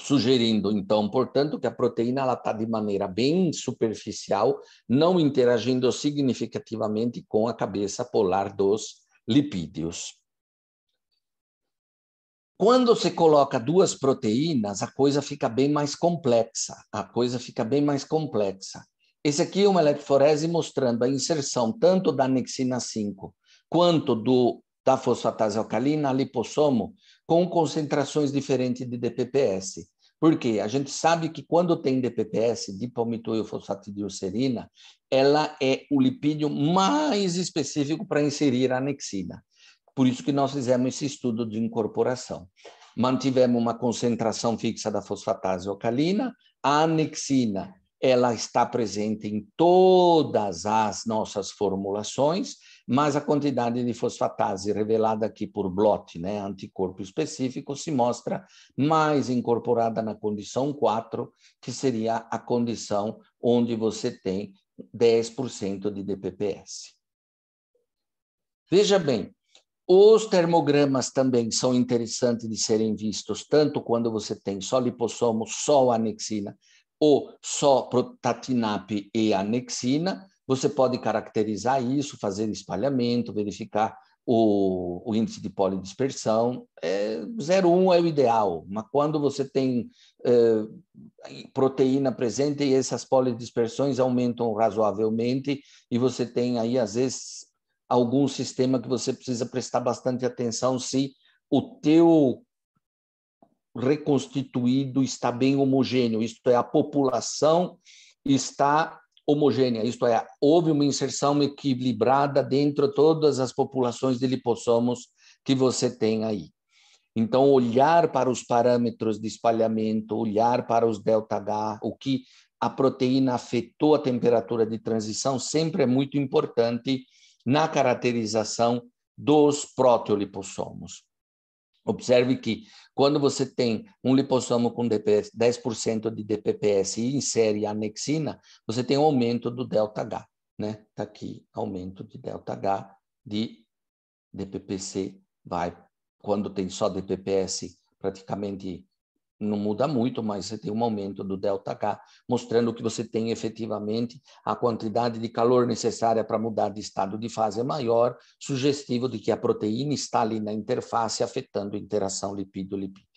sugerindo, então, portanto, que a proteína está de maneira bem superficial, não interagindo significativamente com a cabeça polar dos lipídios. Quando se coloca duas proteínas, a coisa fica bem mais complexa. A coisa fica bem mais complexa. Esse aqui é uma eletroforese mostrando a inserção tanto da anexina 5 quanto do da fosfatase alcalina liposomo, lipossomo com concentrações diferentes de DPPS. Por quê? A gente sabe que quando tem DPPS, dipalmitoilfosfatidilcerina, ela é o lipídio mais específico para inserir a anexina. Por isso que nós fizemos esse estudo de incorporação. Mantivemos uma concentração fixa da fosfatase alcalina, a anexina ela está presente em todas as nossas formulações mas a quantidade de fosfatase revelada aqui por blot, né, anticorpo específico, se mostra mais incorporada na condição 4, que seria a condição onde você tem 10% de DPPS. Veja bem, os termogramas também são interessantes de serem vistos, tanto quando você tem só lipossomo, só anexina, ou só protatinap e anexina, você pode caracterizar isso, fazer espalhamento, verificar o, o índice de polidispersão. É, 0,1 é o ideal, mas quando você tem é, proteína presente e essas polidispersões aumentam razoavelmente, e você tem aí, às vezes, algum sistema que você precisa prestar bastante atenção se o teu reconstituído está bem homogêneo, isto é, a população está homogênea, isto é, houve uma inserção equilibrada dentro de todas as populações de lipossomos que você tem aí. Então, olhar para os parâmetros de espalhamento, olhar para os ΔH, o que a proteína afetou a temperatura de transição, sempre é muito importante na caracterização dos proteolipossomos. Observe que quando você tem um liposomo com DPS, 10% de DPPS e insere anexina, você tem um aumento do ΔH, né? Tá aqui, aumento de ΔH de DPPC vai quando tem só DPPS praticamente não muda muito, mas você tem um aumento do delta K, mostrando que você tem efetivamente a quantidade de calor necessária para mudar de estado de fase é maior, sugestivo de que a proteína está ali na interface afetando a interação lipídio-lipídio.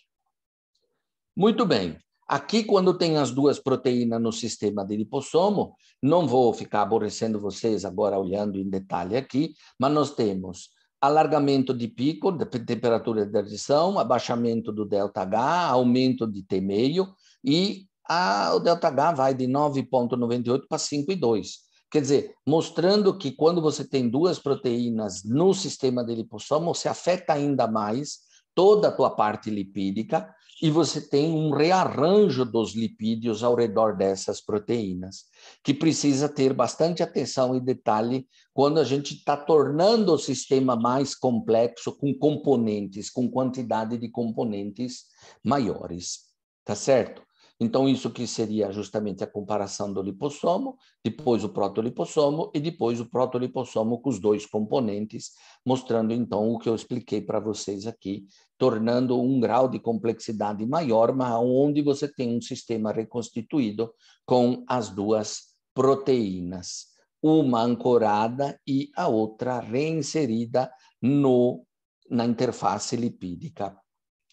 Muito bem. Aqui, quando tem as duas proteínas no sistema de lipossomo, não vou ficar aborrecendo vocês agora olhando em detalhe aqui, mas nós temos alargamento de pico, de temperatura de adição, abaixamento do ΔH, aumento de T meio e a, o ΔH vai de 9,98 para 5,2. Quer dizer, mostrando que quando você tem duas proteínas no sistema de lipossoma, você afeta ainda mais toda a tua parte lipídica e você tem um rearranjo dos lipídios ao redor dessas proteínas, que precisa ter bastante atenção e detalhe quando a gente está tornando o sistema mais complexo com componentes, com quantidade de componentes maiores, tá certo? Então, isso que seria justamente a comparação do lipossomo, depois o proto-lipossomo e depois o proto-lipossomo com os dois componentes, mostrando então o que eu expliquei para vocês aqui, tornando um grau de complexidade maior, mas onde você tem um sistema reconstituído com as duas proteínas, uma ancorada e a outra reinserida no, na interface lipídica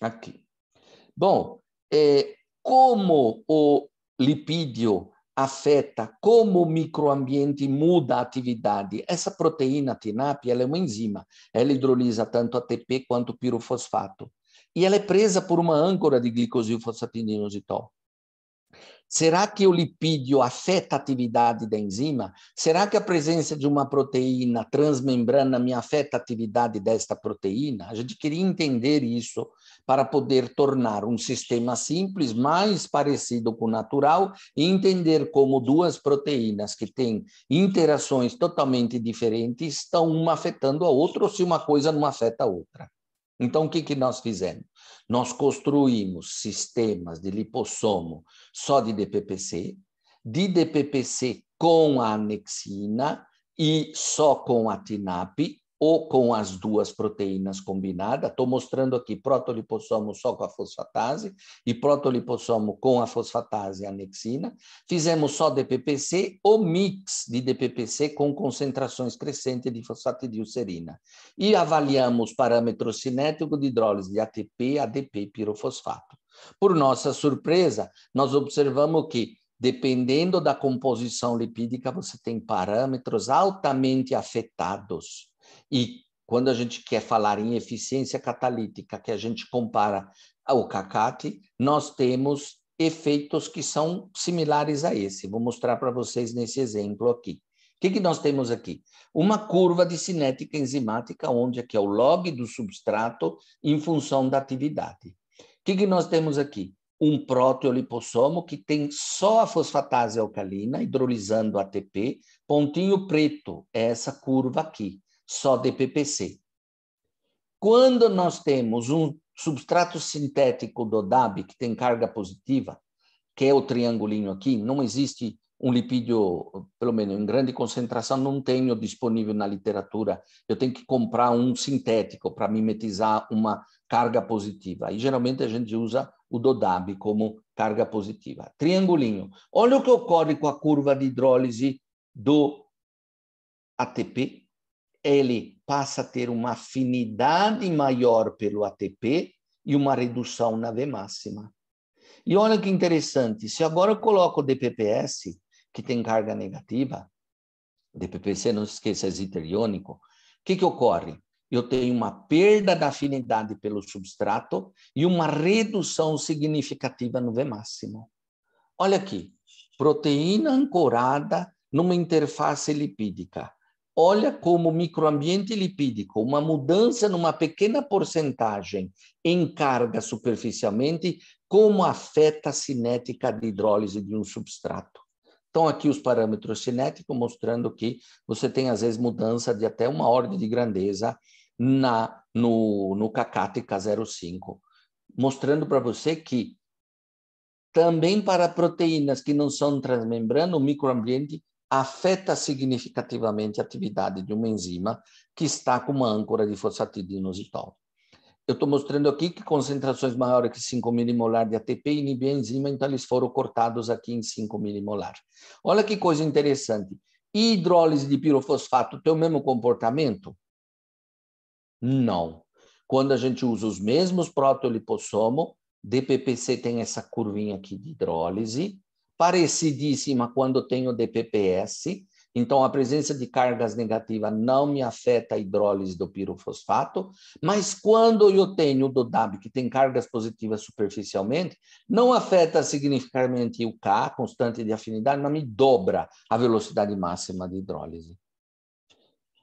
aqui. Bom, é, como o lipídio afeta, como o microambiente muda a atividade. Essa proteína TINAP ela é uma enzima, ela hidrolisa tanto ATP quanto pirofosfato. E ela é presa por uma âncora de glicosilfosfatidinozitol. Será que o lipídio afeta a atividade da enzima? Será que a presença de uma proteína transmembrana me afeta a atividade desta proteína? A gente queria entender isso para poder tornar um sistema simples mais parecido com o natural e entender como duas proteínas que têm interações totalmente diferentes estão uma afetando a outra ou se uma coisa não afeta a outra. Então, o que, que nós fizemos? Nós construímos sistemas de lipossomo só de DPPC, de DPPC com a anexina e só com a TINAP, ou com as duas proteínas combinadas. Estou mostrando aqui protolipossomo só com a fosfatase e protolipossomo com a fosfatase e anexina. Fizemos só DPPC ou mix de DPPC com concentrações crescentes de fosfatidilcerina. E avaliamos parâmetro cinético de hidrólise de ATP, ADP e pirofosfato. Por nossa surpresa, nós observamos que Dependendo da composição lipídica, você tem parâmetros altamente afetados e quando a gente quer falar em eficiência catalítica, que a gente compara ao cacate, nós temos efeitos que são similares a esse. Vou mostrar para vocês nesse exemplo aqui. O que, que nós temos aqui? Uma curva de cinética enzimática, onde aqui é o log do substrato em função da atividade. O que, que nós temos aqui? Um próteolipossomo que tem só a fosfatase alcalina, hidrolisando ATP, pontinho preto, é essa curva aqui só DPPC. Quando nós temos um substrato sintético do DAB que tem carga positiva, que é o triangulinho aqui, não existe um lipídio, pelo menos em grande concentração, não tenho disponível na literatura. Eu tenho que comprar um sintético para mimetizar uma carga positiva. E geralmente a gente usa o DODAB como carga positiva. Triangulinho. Olha o que ocorre com a curva de hidrólise do ATP ele passa a ter uma afinidade maior pelo ATP e uma redução na V máxima. E olha que interessante, se agora eu coloco o DPPS, que tem carga negativa, DPPC, não se esqueça, é ziteriônico, o que, que ocorre? Eu tenho uma perda da afinidade pelo substrato e uma redução significativa no V máximo. Olha aqui, proteína ancorada numa interface lipídica. Olha como o microambiente lipídico, uma mudança numa pequena porcentagem em carga superficialmente, como afeta a cinética de hidrólise de um substrato. Então, aqui os parâmetros cinéticos mostrando que você tem, às vezes, mudança de até uma ordem de grandeza na no, no Cacatica 05, mostrando para você que também para proteínas que não são transmembrana, o microambiente afeta significativamente a atividade de uma enzima que está com uma âncora de fosfatidinosital. Eu estou mostrando aqui que concentrações maiores que 5 milimolar de ATP inibem a enzima, então eles foram cortados aqui em 5 milimolar. Olha que coisa interessante. Hidrólise de pirofosfato tem o mesmo comportamento? Não. Quando a gente usa os mesmos protolipossomos, DPPC tem essa curvinha aqui de hidrólise, parecidíssima quando tenho DPPS, então, a presença de cargas negativas não me afeta a hidrólise do pirofosfato, mas quando eu tenho do DAB, que tem cargas positivas superficialmente, não afeta significativamente o K, constante de afinidade, mas me dobra a velocidade máxima de hidrólise.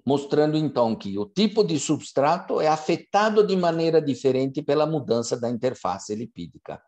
Mostrando, então, que o tipo de substrato é afetado de maneira diferente pela mudança da interface lipídica.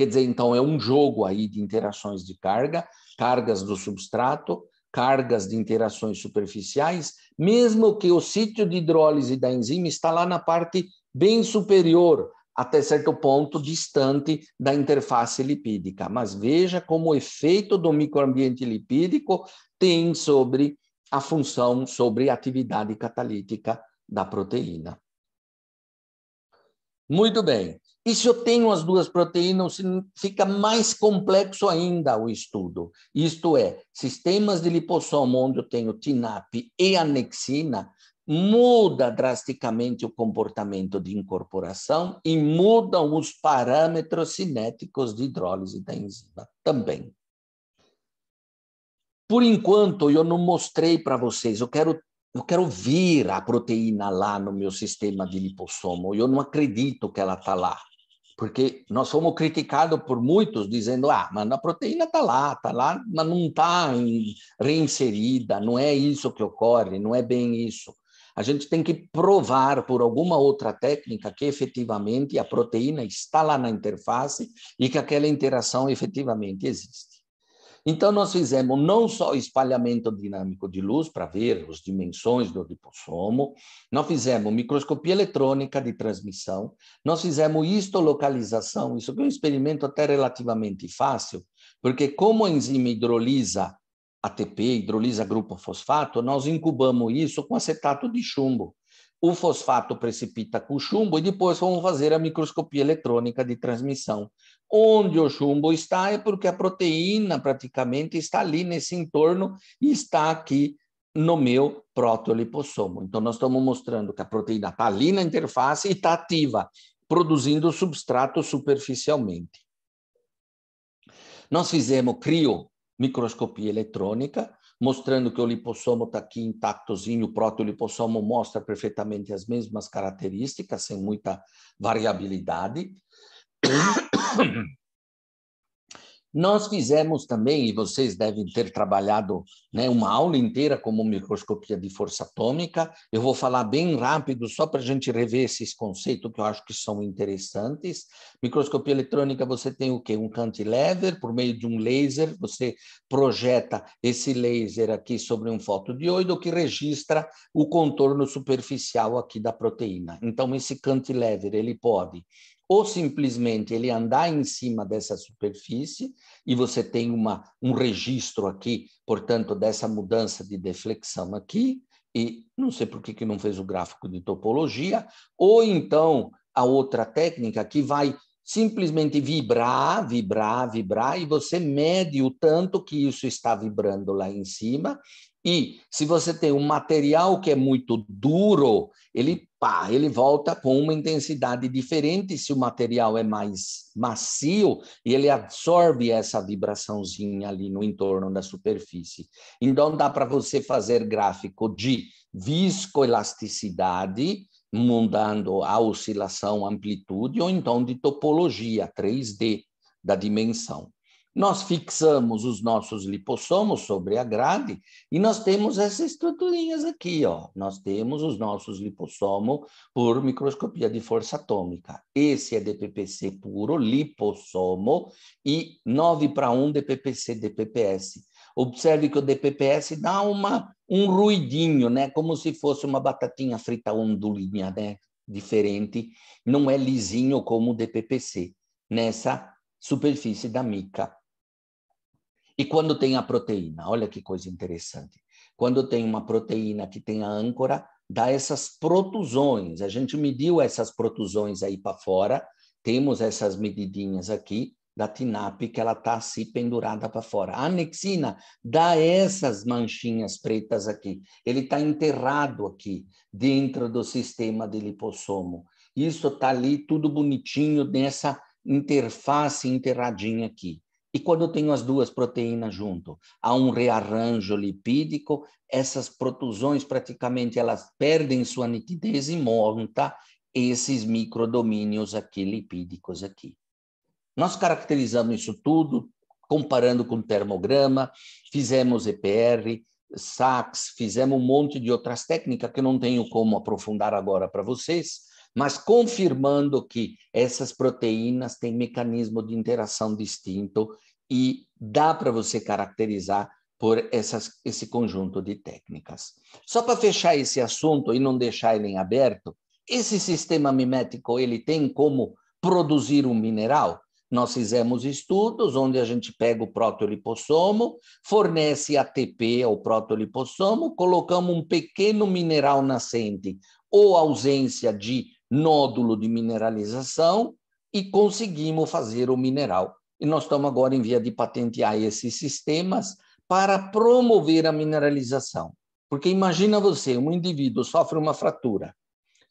Quer dizer, então, é um jogo aí de interações de carga, cargas do substrato, cargas de interações superficiais, mesmo que o sítio de hidrólise da enzima está lá na parte bem superior, até certo ponto distante da interface lipídica. Mas veja como o efeito do microambiente lipídico tem sobre a função, sobre a atividade catalítica da proteína. Muito bem. E se eu tenho as duas proteínas, fica mais complexo ainda o estudo. Isto é, sistemas de lipossomo onde eu tenho TINAP e anexina muda drasticamente o comportamento de incorporação e mudam os parâmetros cinéticos de hidrólise da enzima também. Por enquanto, eu não mostrei para vocês, eu quero eu quero ver a proteína lá no meu sistema de lipossomo. Eu não acredito que ela está lá. Porque nós fomos criticados por muitos dizendo: ah, mas a proteína está lá, está lá, mas não está reinserida, não é isso que ocorre, não é bem isso. A gente tem que provar por alguma outra técnica que efetivamente a proteína está lá na interface e que aquela interação efetivamente existe. Então, nós fizemos não só espalhamento dinâmico de luz para ver as dimensões do lipossomo, nós fizemos microscopia eletrônica de transmissão, nós fizemos histolocalização, isso é um experimento até relativamente fácil, porque como a enzima hidrolisa ATP, hidrolisa grupo fosfato, nós incubamos isso com acetato de chumbo. O fosfato precipita com chumbo e depois vamos fazer a microscopia eletrônica de transmissão onde o chumbo está é porque a proteína praticamente está ali nesse entorno e está aqui no meu protolipossomo. Então, nós estamos mostrando que a proteína está ali na interface e está ativa, produzindo substrato superficialmente. Nós fizemos crio microscopia eletrônica, mostrando que o lipossomo está aqui intactozinho, o protolipossomo mostra perfeitamente as mesmas características, sem muita variabilidade. Nós fizemos também, e vocês devem ter trabalhado né, uma aula inteira como microscopia de força atômica. Eu vou falar bem rápido, só para a gente rever esses conceitos que eu acho que são interessantes. Microscopia eletrônica, você tem o quê? Um cantilever, por meio de um laser, você projeta esse laser aqui sobre um fotodioido que registra o contorno superficial aqui da proteína. Então, esse cantilever, ele pode ou simplesmente ele andar em cima dessa superfície e você tem uma, um registro aqui, portanto, dessa mudança de deflexão aqui, e não sei por que, que não fez o gráfico de topologia, ou então a outra técnica que vai simplesmente vibrar, vibrar, vibrar, e você mede o tanto que isso está vibrando lá em cima, e se você tem um material que é muito duro, ele pá, ele volta com uma intensidade diferente se o material é mais macio e ele absorve essa vibraçãozinha ali no entorno da superfície. Então dá para você fazer gráfico de viscoelasticidade, mudando a oscilação, amplitude, ou então de topologia 3D da dimensão. Nós fixamos os nossos lipossomos sobre a grade e nós temos essas estruturinhas aqui, ó. Nós temos os nossos lipossomos por microscopia de força atômica. Esse é DPPC puro, lipossomo, e 9 para 1 DPPC, DPPS. Observe que o DPPS dá uma, um ruidinho, né? Como se fosse uma batatinha frita ondulinha, né? Diferente. Não é lisinho como o DPPC nessa superfície da mica. E quando tem a proteína, olha que coisa interessante. Quando tem uma proteína que tem a âncora, dá essas protusões. A gente mediu essas protusões aí para fora, temos essas medidinhas aqui da TINAP que ela está assim pendurada para fora. A anexina dá essas manchinhas pretas aqui. Ele está enterrado aqui dentro do sistema de lipossomo. Isso está ali tudo bonitinho nessa interface enterradinha aqui. E quando eu tenho as duas proteínas junto, há um rearranjo lipídico, essas protusões praticamente elas perdem sua nitidez e monta tá? esses microdomínios aqui lipídicos aqui. Nós caracterizamos isso tudo comparando com termograma, fizemos EPR, SACS, fizemos um monte de outras técnicas que eu não tenho como aprofundar agora para vocês, mas confirmando que essas proteínas têm mecanismo de interação distinto e dá para você caracterizar por essas, esse conjunto de técnicas. Só para fechar esse assunto e não deixar ele em aberto, esse sistema mimético ele tem como produzir um mineral? Nós fizemos estudos onde a gente pega o protolipossomo, fornece ATP ao protolipossomo, colocamos um pequeno mineral nascente ou ausência de nódulo de mineralização e conseguimos fazer o mineral. E nós estamos agora em via de patentear esses sistemas para promover a mineralização. Porque imagina você, um indivíduo sofre uma fratura,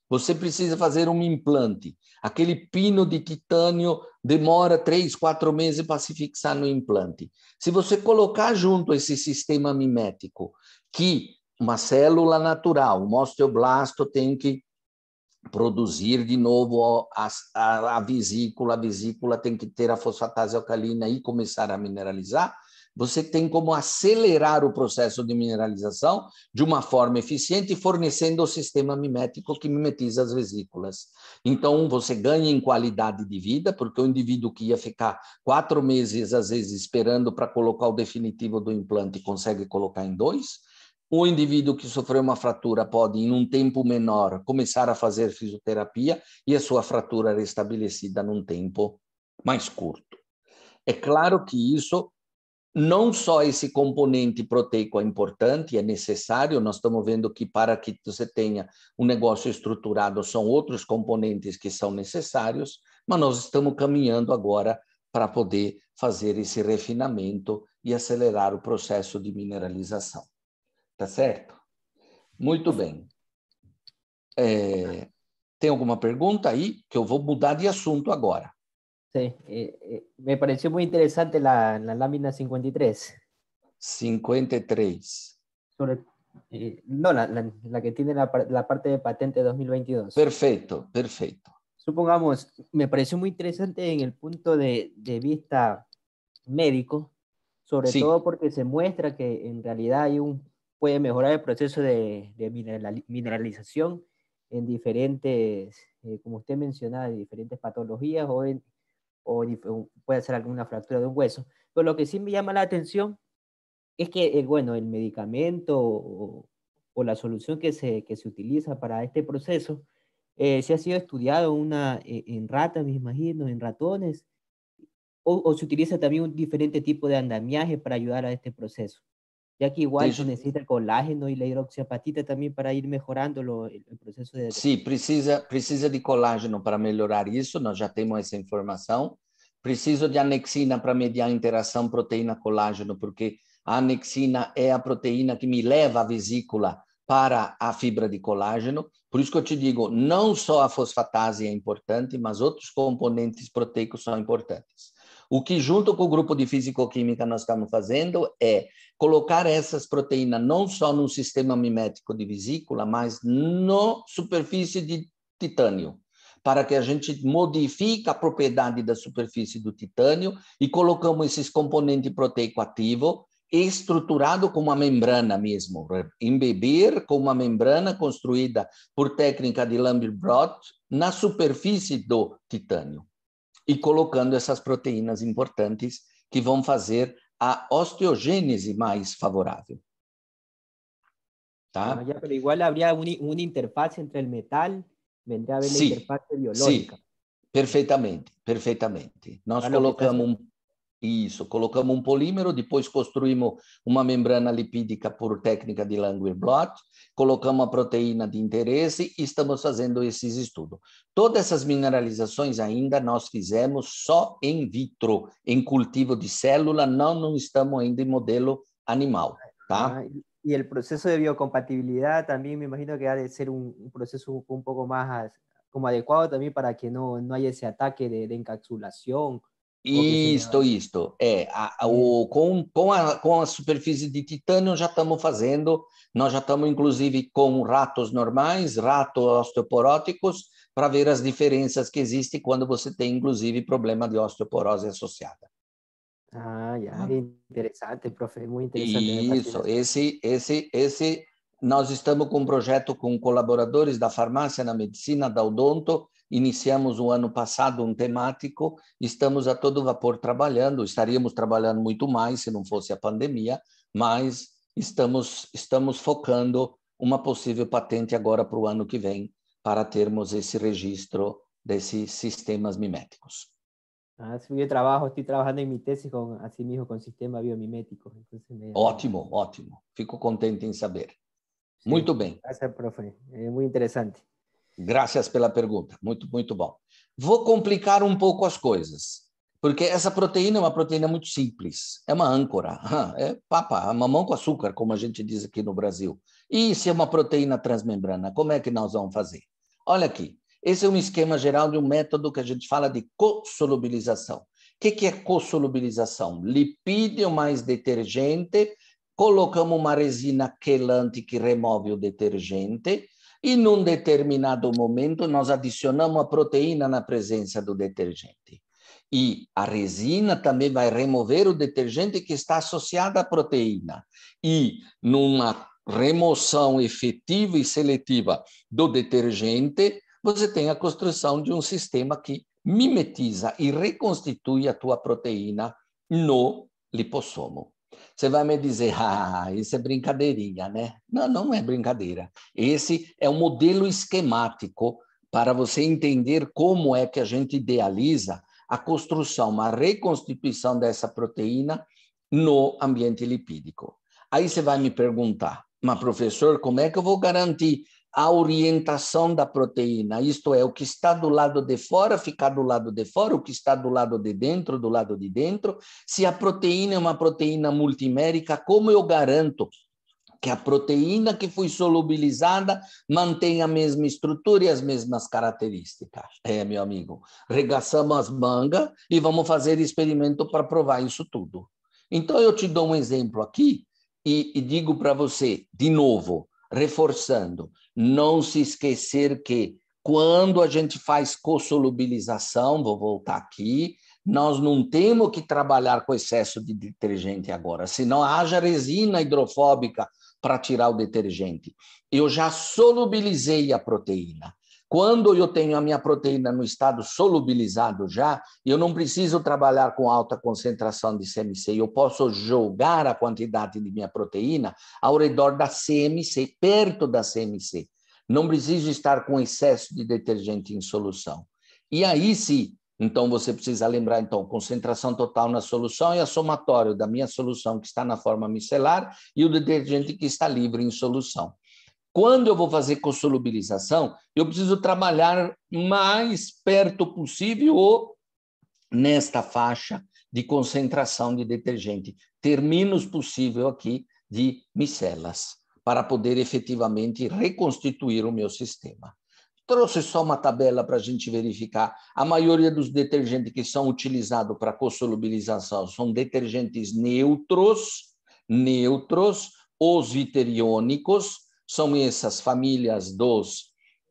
você precisa fazer um implante. Aquele pino de titânio demora três, quatro meses para se fixar no implante. Se você colocar junto esse sistema mimético, que uma célula natural, um osteoblasto tem que produzir de novo a, a, a, vesícula, a vesícula tem que ter a fosfatase alcalina e começar a mineralizar, você tem como acelerar o processo de mineralização de uma forma eficiente, fornecendo o sistema mimético que mimetiza as vesículas. Então, você ganha em qualidade de vida, porque o indivíduo que ia ficar quatro meses, às vezes, esperando para colocar o definitivo do implante, consegue colocar em dois o indivíduo que sofreu uma fratura pode, em um tempo menor, começar a fazer fisioterapia e a sua fratura restabelecida num tempo mais curto. É claro que isso, não só esse componente proteico é importante, é necessário, nós estamos vendo que para que você tenha um negócio estruturado, são outros componentes que são necessários, mas nós estamos caminhando agora para poder fazer esse refinamento e acelerar o processo de mineralização. Tá certo? Muy bien. É, alguna pregunta? ahí aí? Que voy a mudar de asunto ahora. Sí, eh, eh, me pareció muy interesante la, lámina 53. 53. Sobre, eh, no, la, que tiene la, parte de patente 2022. Perfecto, perfecto. Supongamos, me pareció muy interesante en el punto de, vista médico, sobre todo porque se muestra que en realidad hay un puede mejorar el proceso de, mineralización en diferentes, eh, como usted mencionaba, de diferentes patologías o, o puede ser alguna fractura de un hueso. Pero lo que sí me llama la atención es que, eh, bueno, el medicamento o, la solución que se, que se utiliza para este proceso eh, se ha sido estudiado una, eh, en ratas, me imagino, en ratones, o se utiliza también un diferente tipo de andamiaje para ayudar a este proceso. ya que igual se necesita el colágeno e a hidroxiapatita também para ir melhorando o processo de... Sim, precisa, precisa de colágeno para melhorar isso, nós já temos essa informação. Preciso de anexina para mediar a interação proteína-colágeno, porque a anexina é a proteína que me leva a vesícula para a fibra de colágeno. Por isso que eu te digo, não só a fosfatase é importante, mas outros componentes proteicos são importantes. O que, junto com o grupo de fisicoquímica, nós estamos fazendo é colocar essas proteínas não só no sistema mimético de vesícula, mas na superfície de titânio, para que a gente modifique a propriedade da superfície do titânio e colocamos esses componentes proteico ativo estruturado como uma membrana mesmo, embeber com uma membrana construída por técnica de Lambert-Brot na superfície do titânio e colocando essas proteínas importantes que vão fazer a osteogênese mais favorável. Tá? Ah, pero igual habría uma una interfaz entre el metal, vendría a haber sí, la interfaz biológica. Sí, perfeitamente, perfeitamente. Nós colocamos um, isso, colocamos um polímero, depois construímos uma membrana lipídica por técnica de langer blot colocamos a proteína de interesse e estamos fazendo esses estudos. Todas essas mineralizações ainda nós fizemos só em vitro, em cultivo de célula, não, não estamos ainda em modelo animal, tá? Ah, y el de biocompatibilidade também, me imagino que há de ser um processo um pouco mais más como adequado também para que não não haja esse ataque de, de isto, isto. É, a, a, o, com, com, a, com a superfície de titânio já estamos fazendo, nós já estamos inclusive com ratos normais, ratos osteoporóticos, para ver as diferenças que existem quando você tem inclusive problema de osteoporose associada. Ah, yeah. Tá? interessante, prof, é muito interessante. Isso, esse, esse, esse, nós estamos com um projeto com colaboradores da farmácia, na medicina, da odonto, Iniciamos o ano passado um temático, estamos a todo vapor trabalhando, estaríamos trabalhando muito mais se não fosse a pandemia, mas estamos, estamos focando uma possível patente agora para o ano que vem, para termos esse registro desses sistemas miméticos. Ah, estou trabalhando, estoy trabajando en mi assim mesmo, com sistema biomimético. sistemas Ótimo, ótimo. Fico contente em saber. Sim, Muito bem. Gracias, professor. É eh, muito interessante. Graças pela pergunta. Muito, muito bom. Vou complicar um pouco as coisas, porque essa proteína é uma proteína muito simples. É uma âncora. É papa, mamão com açúcar, como a gente diz aqui no Brasil. E se é uma proteína transmembrana, como é que nós vamos fazer? Olha aqui. Esse é um esquema geral de um método que a gente fala de co-solubilização. O que, que é co-solubilização? Lipídio mais detergente, colocamos uma resina quelante que remove o detergente, e num determinado momento nós adicionamos a proteína na presença do detergente. E a resina também vai remover o detergente que está associado à proteína. E numa remoção efetiva e seletiva do detergente, você tem a construção de um sistema que mimetiza e reconstitui a tua proteína no lipossomo. Você vai me dizer, ah, isso é brincadeirinha, né? Não, não é brincadeira. Esse é um modelo esquemático para você entender como é que a gente idealiza a construção, uma reconstituição dessa proteína no ambiente lipídico. Aí você vai me perguntar, mas professor, como é que eu vou garantir a orientação da proteína, isto é, o que está do lado de fora fica do lado de fora, o que está do lado de dentro, do lado de dentro. Se a proteína é uma proteína multimérica, como eu garanto que a proteína que foi solubilizada mantém a mesma estrutura e as mesmas características? É, meu amigo, regaçamos as mangas e vamos fazer experimento para provar isso tudo. Então, eu te dou um exemplo aqui e, e digo para você, de novo, reforçando, não se esquecer que quando a gente faz co-solubilização, vou voltar aqui, nós não temos que trabalhar com excesso de detergente agora, senão haja resina hidrofóbica para tirar o detergente. Eu já solubilizei a proteína. Quando eu tenho a minha proteína no estado solubilizado já, eu não preciso trabalhar com alta concentração de CMC, eu posso jogar a quantidade de minha proteína ao redor da CMC, perto da CMC. Não preciso estar com excesso de detergente em solução. E aí sim, então você precisa lembrar então concentração total na solução e a somatória da minha solução que está na forma micelar e o detergente que está livre em solução. Quando eu vou fazer consolubilização, eu preciso trabalhar mais perto possível ou nesta faixa de concentração de detergente, ter menos possível aqui de micelas, para poder efetivamente reconstituir o meu sistema. Trouxe só uma tabela para a gente verificar. A maioria dos detergentes que são utilizados para consolubilização são detergentes neutros, neutros, os viteriônicos, são essas famílias dos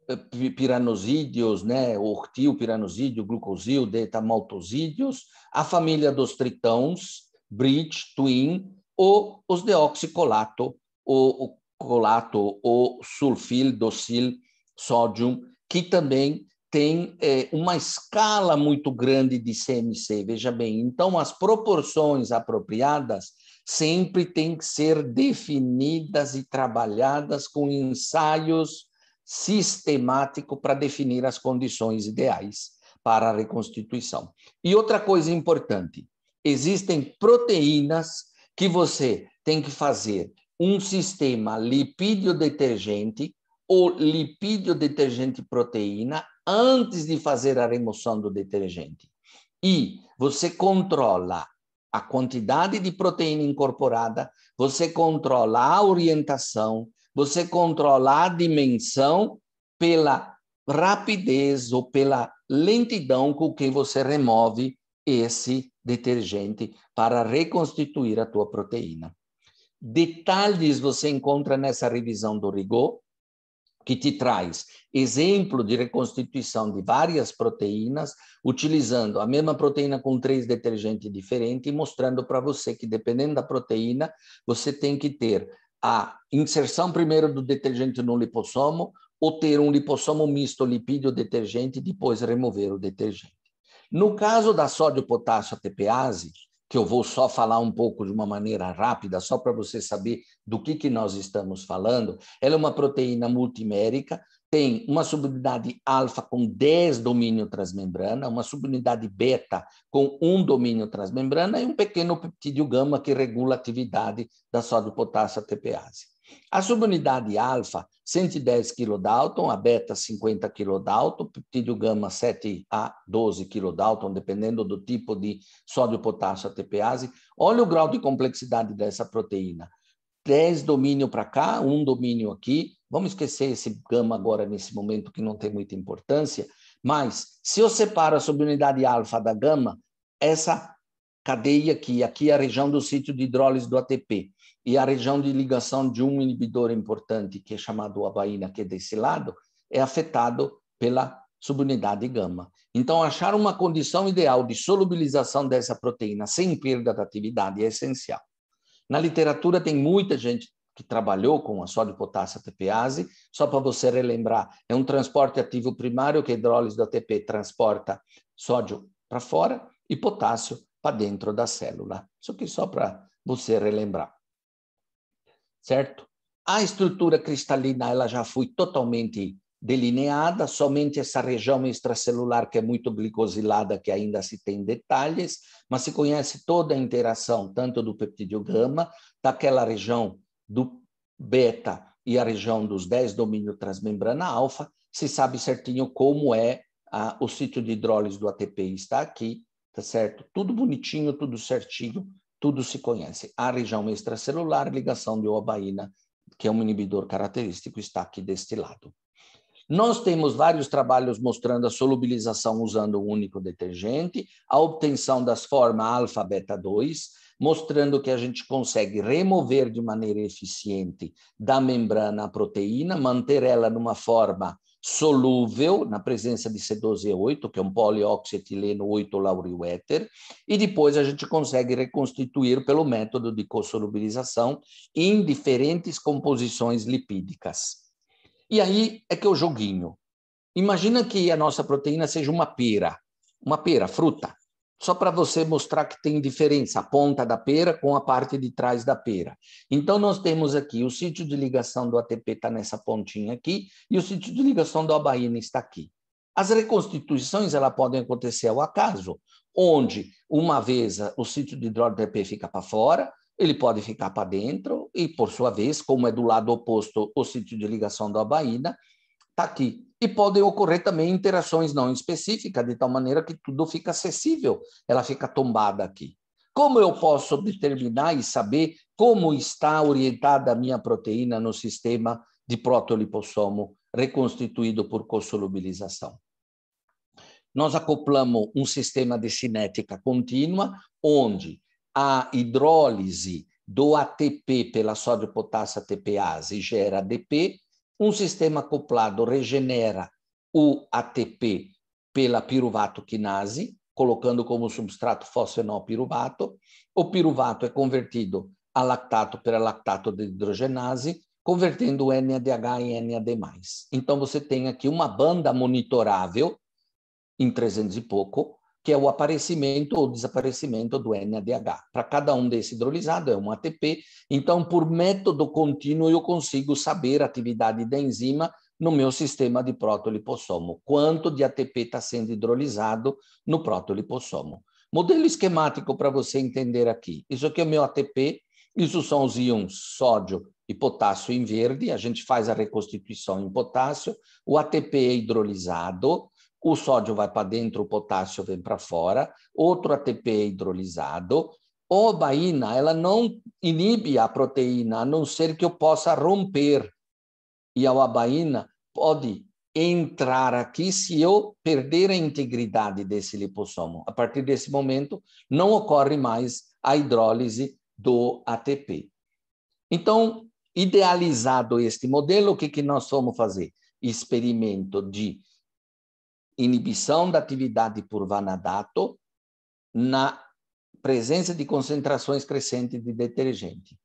eh, piranosídeos, né, ortil, piranosídeo, glucosídeo, detamaltosídeos, a família dos tritões, bridge, twin, ou os deoxicolato, ou colato, ou sulfil, docil, sódio, que também tem é, uma escala muito grande de CMC, veja bem. Então, as proporções apropriadas sempre têm que ser definidas e trabalhadas com ensaios sistemáticos para definir as condições ideais para a reconstituição. E outra coisa importante, existem proteínas que você tem que fazer um sistema lipídio detergente ou lipídio detergente proteína antes de fazer a remoção do detergente. E você controla a quantidade de proteína incorporada, você controla a orientação, você controla a dimensão pela rapidez ou pela lentidão com que você remove esse detergente para reconstituir a tua proteína. Detalhes você encontra nessa revisão do rigor que te traz exemplo de reconstituição de várias proteínas, utilizando a mesma proteína com três detergentes diferentes e mostrando para você que, dependendo da proteína, você tem que ter a inserção primeiro do detergente no lipossomo ou ter um lipossomo misto lipídio-detergente e depois remover o detergente. No caso da sódio-potássio ATPase, que eu vou só falar um pouco de uma maneira rápida, só para você saber do que, que nós estamos falando. Ela é uma proteína multimérica, tem uma subunidade alfa com 10 domínio transmembrana, uma subunidade beta com um domínio transmembrana e um pequeno peptídeo gama que regula a atividade da sódio potássio ATPase. A subunidade alfa, 110 kDa, a beta 50 kDa, peptídeo gama 7 a 12 kDa, dependendo do tipo de sódio potássio ATPase. Olha o grau de complexidade dessa proteína. 10 domínio para cá, um domínio aqui. Vamos esquecer esse gama agora nesse momento que não tem muita importância, mas se eu separo a subunidade alfa da gama, essa cadeia aqui, aqui é a região do sítio de hidrólise do ATP e a região de ligação de um inibidor importante, que é chamado abaína, que é desse lado, é afetado pela subunidade gama. Então, achar uma condição ideal de solubilização dessa proteína sem perda da atividade é essencial. Na literatura tem muita gente que trabalhou com a sódio potássio ATPase, só para você relembrar, é um transporte ativo primário que a hidrólise do ATP transporta sódio para fora e potássio para dentro da célula. Isso aqui só para você relembrar certo? A estrutura cristalina ela já foi totalmente delineada, somente essa região extracelular que é muito glicosilada, que ainda se tem detalhes, mas se conhece toda a interação, tanto do peptídeo gama, daquela região do beta e a região dos 10 domínio transmembrana alfa, se sabe certinho como é a, o sítio de hidrólise do ATP está aqui, tá certo? Tudo bonitinho, tudo certinho, tudo se conhece. A região extracelular, ligação de obaína, que é um inibidor característico, está aqui deste lado. Nós temos vários trabalhos mostrando a solubilização usando um único detergente, a obtenção das formas alfa, beta 2, mostrando que a gente consegue remover de maneira eficiente da membrana a proteína, manter ela numa forma solúvel na presença de C12E8, que é um polioxietileno 8-lauriuéter, e depois a gente consegue reconstituir pelo método de cosolubilização em diferentes composições lipídicas. E aí é que é o joguinho. Imagina que a nossa proteína seja uma pera, uma pera, fruta só para você mostrar que tem diferença a ponta da pera com a parte de trás da pera. Então, nós temos aqui o sítio de ligação do ATP está nessa pontinha aqui e o sítio de ligação do abaína está aqui. As reconstituições ela podem acontecer ao acaso, onde uma vez o sítio de hidrógeno ATP fica para fora, ele pode ficar para dentro e, por sua vez, como é do lado oposto o sítio de ligação do abaína, está aqui. E podem ocorrer também interações não específicas, de tal maneira que tudo fica acessível, ela fica tombada aqui. Como eu posso determinar e saber como está orientada a minha proteína no sistema de protolipossomo reconstituído por cossolubilização? Nós acoplamos um sistema de cinética contínua, onde a hidrólise do ATP pela sódio potássio ATPase gera ADP, um sistema acoplado regenera o ATP pela piruvato quinase, colocando como substrato fosfenolpiruvato. O piruvato é convertido a lactato pela lactato de hidrogenase, convertendo o NADH em NAD+. Então, você tem aqui uma banda monitorável em 300 e pouco, que é o aparecimento ou desaparecimento do NADH. Para cada um desse hidrolisado é um ATP, então por método contínuo eu consigo saber a atividade da enzima no meu sistema de protolipossomo, quanto de ATP está sendo hidrolisado no protolipossomo. Modelo esquemático para você entender aqui. Isso aqui é o meu ATP, isso são os íons sódio e potássio em verde, a gente faz a reconstituição em potássio, o ATP é hidrolisado, o sódio vai para dentro, o potássio vem para fora, outro ATP é hidrolisado. baína ela não inibe a proteína, a não ser que eu possa romper. E a obaína pode entrar aqui se eu perder a integridade desse lipossomo. A partir desse momento, não ocorre mais a hidrólise do ATP. Então, idealizado este modelo, o que, que nós vamos fazer? Experimento de inibição da atividade por vanadato na presença de concentrações crescentes de detergente.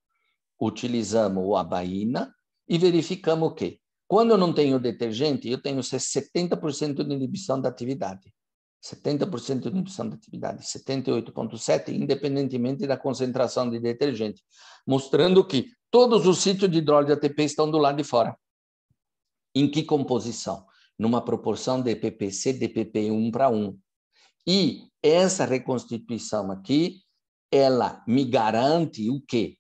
Utilizamos a abaína e verificamos o Quando eu não tenho detergente, eu tenho 70% de inibição da atividade. 70% de inibição da atividade, 78,7%, independentemente da concentração de detergente, mostrando que todos os sítios de de ATP estão do lado de fora. Em que composição? numa proporção de PPC, DPP 1 para 1. E essa reconstituição aqui, ela me garante o quê?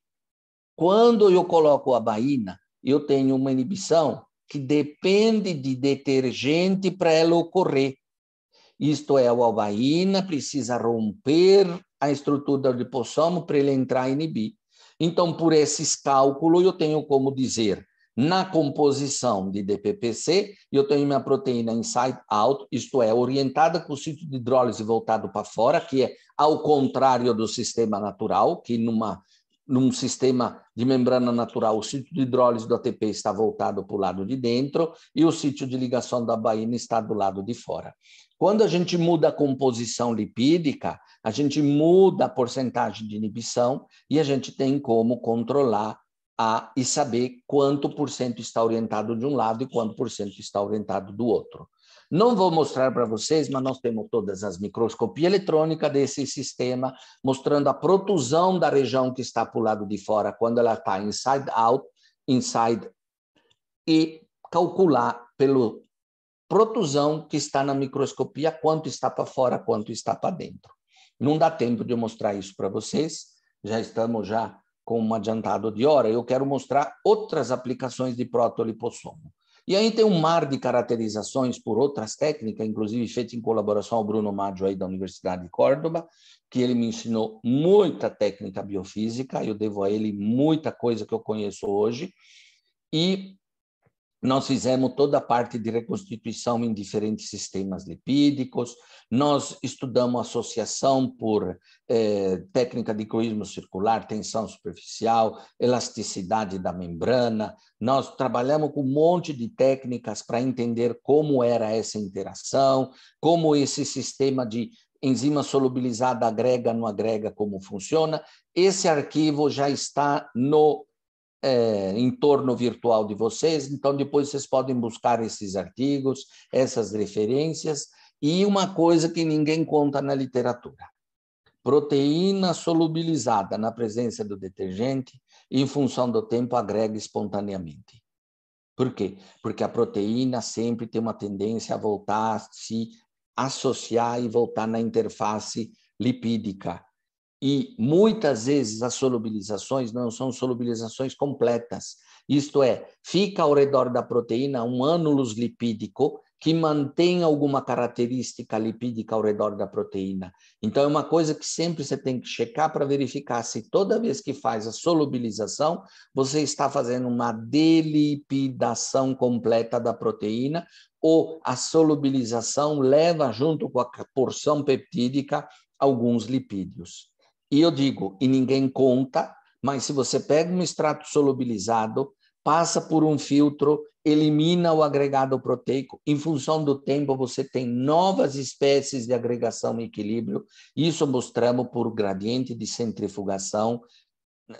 Quando eu coloco a baína, eu tenho uma inibição que depende de detergente para ela ocorrer. Isto é, a albaína precisa romper a estrutura do lipossomo para ele entrar e inibir. Então, por esses cálculos, eu tenho como dizer na composição de DPPC, eu tenho minha proteína inside out, isto é, orientada com o sítio de hidrólise voltado para fora, que é ao contrário do sistema natural, que numa, num sistema de membrana natural, o sítio de hidrólise do ATP está voltado para o lado de dentro e o sítio de ligação da baína está do lado de fora. Quando a gente muda a composição lipídica, a gente muda a porcentagem de inibição e a gente tem como controlar a, e saber quanto por cento está orientado de um lado e quanto por cento está orientado do outro. Não vou mostrar para vocês, mas nós temos todas as microscopia eletrônica desse sistema, mostrando a protusão da região que está para o lado de fora, quando ela está inside out, inside, e calcular pelo protusão que está na microscopia quanto está para fora, quanto está para dentro. Não dá tempo de mostrar isso para vocês, já estamos já com um adiantado de hora, eu quero mostrar outras aplicações de protolipossomo. E aí tem um mar de caracterizações por outras técnicas, inclusive feita em colaboração ao Bruno Maggio aí da Universidade de Córdoba, que ele me ensinou muita técnica biofísica, eu devo a ele muita coisa que eu conheço hoje. E nós fizemos toda a parte de reconstituição em diferentes sistemas lipídicos, nós estudamos associação por eh, técnica de coísmo circular, tensão superficial, elasticidade da membrana, nós trabalhamos com um monte de técnicas para entender como era essa interação, como esse sistema de enzima solubilizada agrega, não agrega, como funciona. Esse arquivo já está no é, entorno virtual de vocês, então depois vocês podem buscar esses artigos, essas referências e uma coisa que ninguém conta na literatura. Proteína solubilizada na presença do detergente, em função do tempo, agrega espontaneamente. Por quê? Porque a proteína sempre tem uma tendência a voltar a se associar e voltar na interface lipídica, e muitas vezes as solubilizações não são solubilizações completas. Isto é, fica ao redor da proteína um ânulus lipídico que mantém alguma característica lipídica ao redor da proteína. Então, é uma coisa que sempre você tem que checar para verificar se toda vez que faz a solubilização, você está fazendo uma delipidação completa da proteína ou a solubilização leva junto com a porção peptídica alguns lipídios. E eu digo, e ninguém conta, mas se você pega um extrato solubilizado, passa por um filtro, elimina o agregado proteico, em função do tempo você tem novas espécies de agregação e equilíbrio. Isso mostramos por gradiente de centrifugação,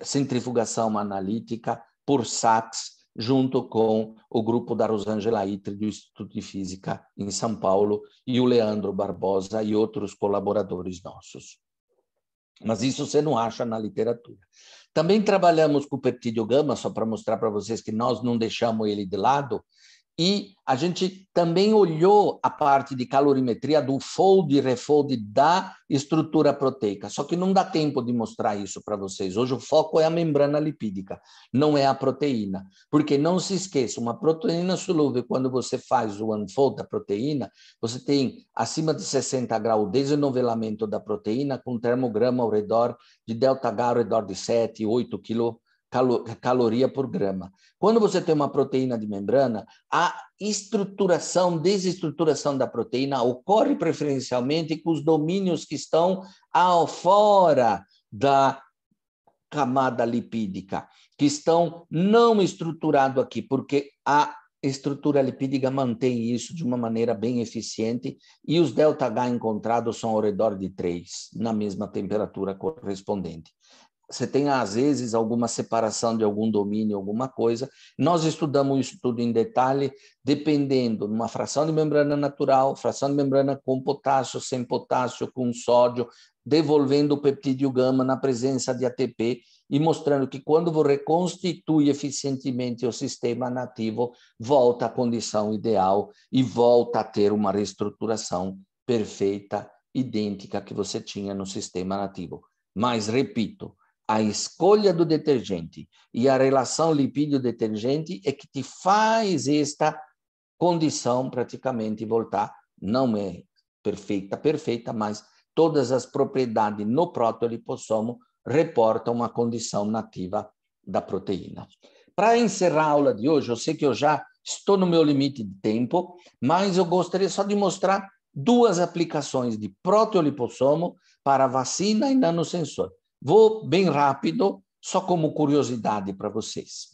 centrifugação analítica, por SACS, junto com o grupo da Rosângela Itri, do Instituto de Física em São Paulo, e o Leandro Barbosa e outros colaboradores nossos. Mas isso você não acha na literatura. Também trabalhamos com o peptidogama, só para mostrar para vocês que nós não deixamos ele de lado, e a gente também olhou a parte de calorimetria do fold e refold da estrutura proteica, só que não dá tempo de mostrar isso para vocês. Hoje o foco é a membrana lipídica, não é a proteína. Porque não se esqueça, uma proteína solúvel, quando você faz o unfold da proteína, você tem acima de 60 graus desenovelamento da proteína com termograma ao redor de delta H ao redor de 7, 8 quilos caloria por grama. Quando você tem uma proteína de membrana, a estruturação, desestruturação da proteína ocorre preferencialmente com os domínios que estão ao fora da camada lipídica, que estão não estruturados aqui, porque a estrutura lipídica mantém isso de uma maneira bem eficiente e os delta H encontrados são ao redor de 3, na mesma temperatura correspondente você tem, às vezes, alguma separação de algum domínio, alguma coisa. Nós estudamos isso tudo em detalhe, dependendo numa fração de membrana natural, fração de membrana com potássio, sem potássio, com sódio, devolvendo o peptídeo gama na presença de ATP e mostrando que quando você reconstitui eficientemente o sistema nativo, volta à condição ideal e volta a ter uma reestruturação perfeita, idêntica que você tinha no sistema nativo. Mas, repito, a escolha do detergente e a relação lipídio-detergente é que te faz esta condição praticamente voltar. Não é perfeita, perfeita, mas todas as propriedades no protolipossomo reportam uma condição nativa da proteína. Para encerrar a aula de hoje, eu sei que eu já estou no meu limite de tempo, mas eu gostaria só de mostrar duas aplicações de proteolipossomo para vacina e nanosensor. Vou bem rápido, só como curiosidade para vocês.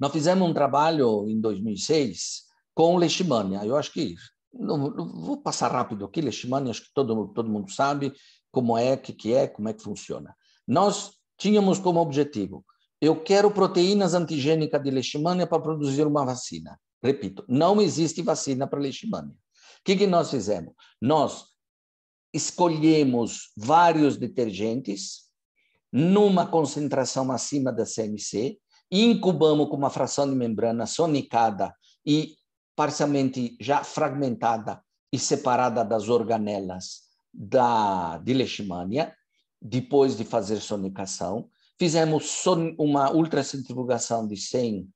Nós fizemos um trabalho em 2006 com Leishmania. Eu acho que não, não, vou passar rápido aqui, Leishmania, acho que todo, todo mundo sabe como é, o que, que é, como é que funciona. Nós tínhamos como objetivo, eu quero proteínas antigênicas de Leishmania para produzir uma vacina. Repito, não existe vacina para Leishmania. O que, que nós fizemos? Nós escolhemos vários detergentes numa concentração acima da CMC, incubamos com uma fração de membrana sonicada e parcialmente já fragmentada e separada das organelas da, de Leishmania, depois de fazer sonicação. Fizemos son, uma ultracentrifugação de 100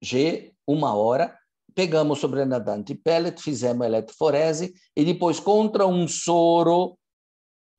G, uma hora, pegamos o sobrenadante pellet, fizemos eletroforese e depois, contra um soro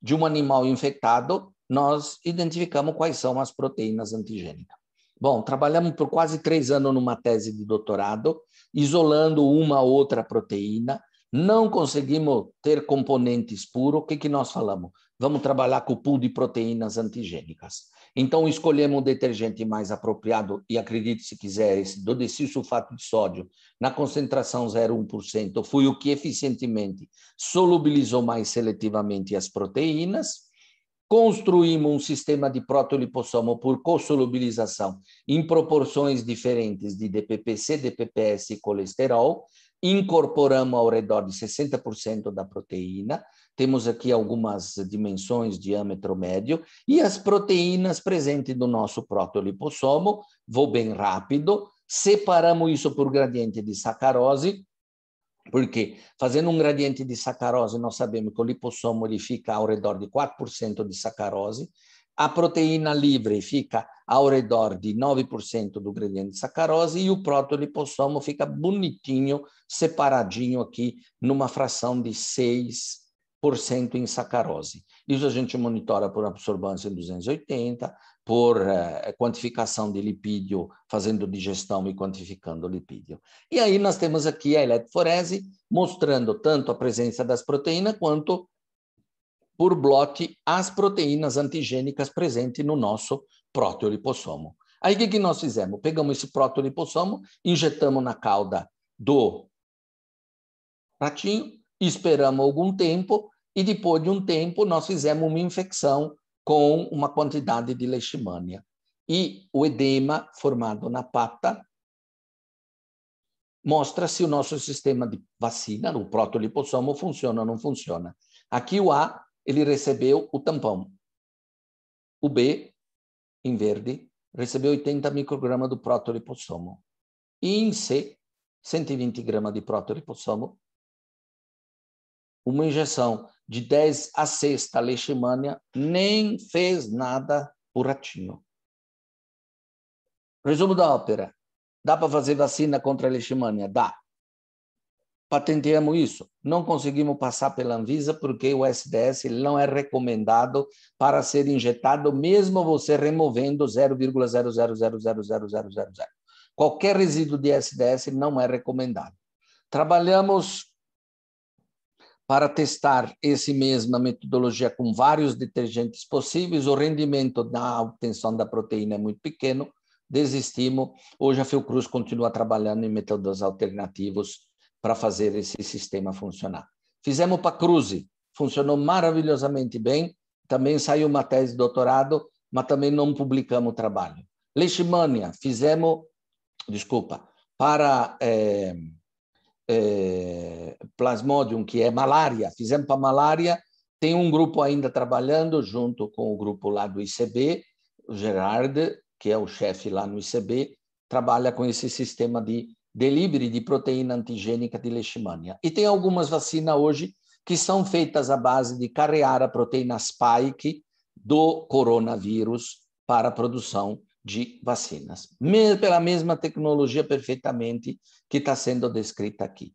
de um animal infectado, nós identificamos quais são as proteínas antigênicas. Bom, trabalhamos por quase três anos numa tese de doutorado, isolando uma outra proteína, não conseguimos ter componentes puros, o que, que nós falamos? Vamos trabalhar com o pool de proteínas antigênicas. Então, escolhemos um detergente mais apropriado, e acredite se quiser, esse dodecil sulfato de sódio, na concentração 0,1%, foi o que eficientemente solubilizou mais seletivamente as proteínas. Construímos um sistema de protolipossomo por co-solubilização em proporções diferentes de DPPC, DPPS e colesterol. Incorporamos ao redor de 60% da proteína temos aqui algumas dimensões, diâmetro médio, e as proteínas presentes no nosso protolipossomo, vou bem rápido, separamos isso por gradiente de sacarose, porque fazendo um gradiente de sacarose, nós sabemos que o lipossomo ele fica ao redor de 4% de sacarose, a proteína livre fica ao redor de 9% do gradiente de sacarose e o protolipossomo fica bonitinho, separadinho aqui, numa fração de 6 em sacarose. Isso a gente monitora por absorvância em 280, por eh, eh, quantificação de lipídio, fazendo digestão e quantificando o lipídio. E aí nós temos aqui a eletroforese, mostrando tanto a presença das proteínas quanto por blote as proteínas antigênicas presentes no nosso proteolipossomo. Aí o que, que nós fizemos? Pegamos esse proteolipossomo, injetamos na cauda do ratinho esperamos algum tempo e depois de um tempo nós fizemos uma infecção com uma quantidade de leishmania e o edema formado na pata mostra se o nosso sistema de vacina, o protolipossomo, funciona ou não funciona. Aqui o A, ele recebeu o tampão. O B, em verde, recebeu 80 microgramas do protolipossomo. E em C, 120 gramas de protolipossomo uma injeção de 10 a 6 da leishmania nem fez nada por ratinho. Resumo da ópera. Dá para fazer vacina contra a leishmania? Dá. Patenteamos isso. Não conseguimos passar pela Anvisa porque o SDS não é recomendado para ser injetado, mesmo você removendo 0,00000000. Qualquer resíduo de SDS não é recomendado. Trabalhamos para testar esse mesma metodologia com vários detergentes possíveis, o rendimento da obtenção da proteína é muito pequeno, desistimos. Hoje a Fiocruz continua trabalhando em métodos alternativos para fazer esse sistema funcionar. Fizemos para a Cruze, funcionou maravilhosamente bem, também saiu uma tese de doutorado, mas também não publicamos o trabalho. Leishmania, fizemos, desculpa, para... Eh, eh, Plasmodium, que é malária, fizemos para malária, tem um grupo ainda trabalhando junto com o grupo lá do ICB, o Gerard, que é o chefe lá no ICB, trabalha com esse sistema de delivery de proteína antigênica de leishmania. E tem algumas vacinas hoje que são feitas à base de carrear a proteína spike do coronavírus para a produção de vacinas, pela mesma tecnologia perfeitamente que está sendo descrita aqui.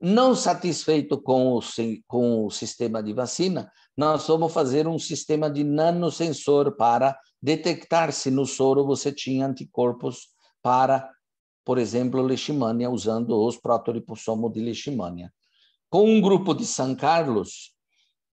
Não satisfeito com o, com o sistema de vacina, nós vamos fazer um sistema de nanosensor para detectar se no soro você tinha anticorpos para, por exemplo, leishmania, usando os protoripossomos de leishmania. Com um grupo de São Carlos,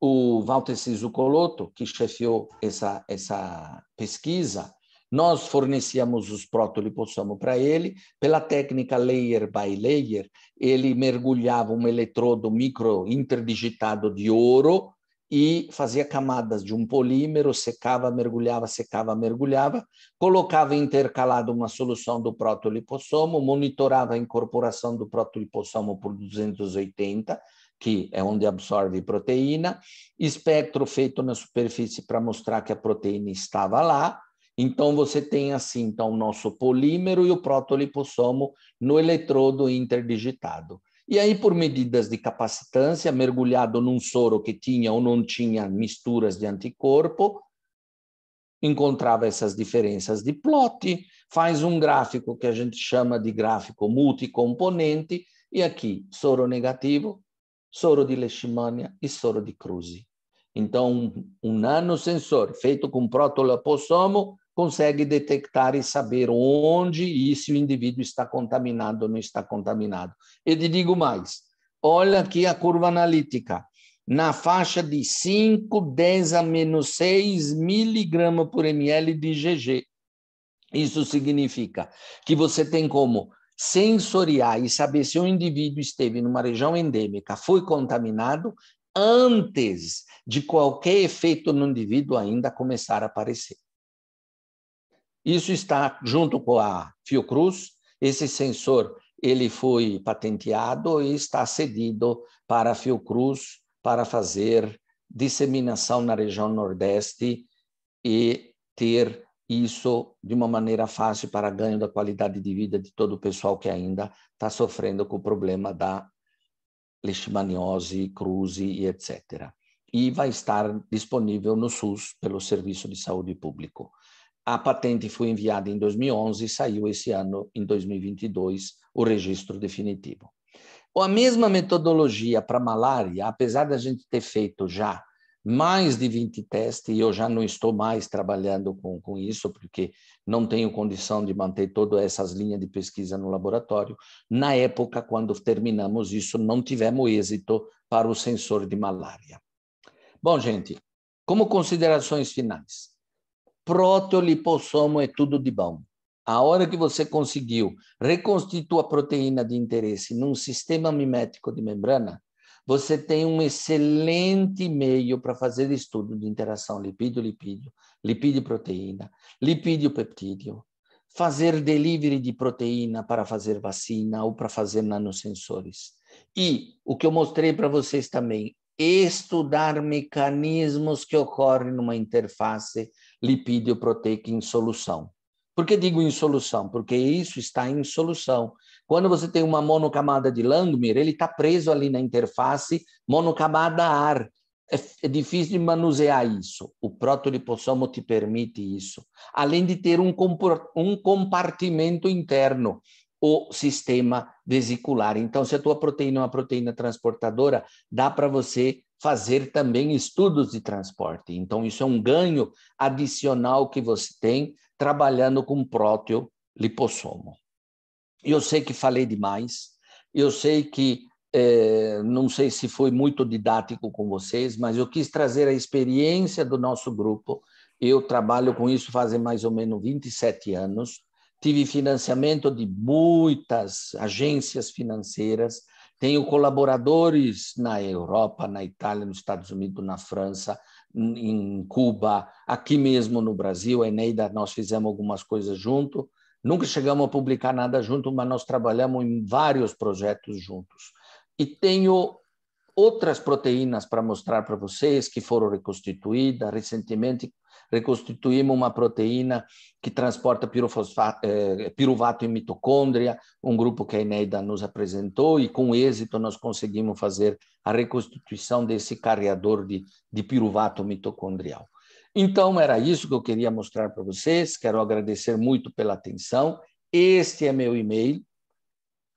o Ciso Coloto, que chefiou essa, essa pesquisa, nós fornecíamos os protolipossomos para ele, pela técnica layer by layer, ele mergulhava um eletrodo micro interdigitado de ouro e fazia camadas de um polímero, secava, mergulhava, secava, mergulhava, colocava intercalado uma solução do protolipossomo, monitorava a incorporação do protolipossomo por 280, que é onde absorve proteína, espectro feito na superfície para mostrar que a proteína estava lá, então você tem assim, então o nosso polímero e o protolipossomo no eletrodo interdigitado. E aí por medidas de capacitância, mergulhado num soro que tinha ou não tinha misturas de anticorpo, encontrava essas diferenças de plot, faz um gráfico que a gente chama de gráfico multicomponente, e aqui soro negativo, soro de leishmania e soro de cruzi Então, um nanosensor feito com protolapossomo consegue detectar e saber onde e se o indivíduo está contaminado ou não está contaminado. E te digo mais, olha aqui a curva analítica. Na faixa de 5, 10 a menos 6 miligramas por ml de GG. Isso significa que você tem como sensoriar e saber se o indivíduo esteve numa região endêmica, foi contaminado, antes de qualquer efeito no indivíduo ainda começar a aparecer. Isso está junto com a Fiocruz. Esse sensor ele foi patenteado e está cedido para a Fiocruz para fazer disseminação na região Nordeste e ter isso de uma maneira fácil para ganho da qualidade de vida de todo o pessoal que ainda está sofrendo com o problema da leishmaniose, cruze e etc. E vai estar disponível no SUS pelo Serviço de Saúde Público. A patente foi enviada em 2011 e saiu esse ano, em 2022, o registro definitivo. A mesma metodologia para malária, apesar da gente ter feito já mais de 20 testes, e eu já não estou mais trabalhando com, com isso, porque não tenho condição de manter todas essas linhas de pesquisa no laboratório. Na época, quando terminamos isso, não tivemos êxito para o sensor de malária. Bom, gente, como considerações finais, Proteolipossomo é tudo de bom. A hora que você conseguiu reconstituir a proteína de interesse num sistema mimético de membrana, você tem um excelente meio para fazer estudo de interação lipídio-lipídio, lipídio-proteína, lipídio-peptídeo, fazer delivery de proteína para fazer vacina ou para fazer nanosensores. E o que eu mostrei para vocês também, estudar mecanismos que ocorrem numa interface lipídio proteico em solução. Por que digo em solução? Porque isso está em solução. Quando você tem uma monocamada de Langmuir, ele está preso ali na interface monocamada ar. É, é difícil de manusear isso. O protolipossomo te permite isso. Além de ter um, um compartimento interno, o sistema vesicular. Então, se a tua proteína é uma proteína transportadora, dá para você fazer também estudos de transporte. Então, isso é um ganho adicional que você tem trabalhando com próteo-lipossomo. Eu sei que falei demais, eu sei que é, não sei se foi muito didático com vocês, mas eu quis trazer a experiência do nosso grupo. Eu trabalho com isso faz mais ou menos 27 anos. Tive financiamento de muitas agências financeiras, tenho colaboradores na Europa, na Itália, nos Estados Unidos, na França, em Cuba, aqui mesmo no Brasil. A Eneida, nós fizemos algumas coisas junto. Nunca chegamos a publicar nada junto, mas nós trabalhamos em vários projetos juntos. E tenho outras proteínas para mostrar para vocês que foram reconstituídas recentemente, reconstituímos uma proteína que transporta eh, piruvato em mitocôndria, um grupo que a Eneida nos apresentou, e com êxito nós conseguimos fazer a reconstituição desse carregador de, de piruvato mitocondrial. Então, era isso que eu queria mostrar para vocês. Quero agradecer muito pela atenção. Este é meu e-mail.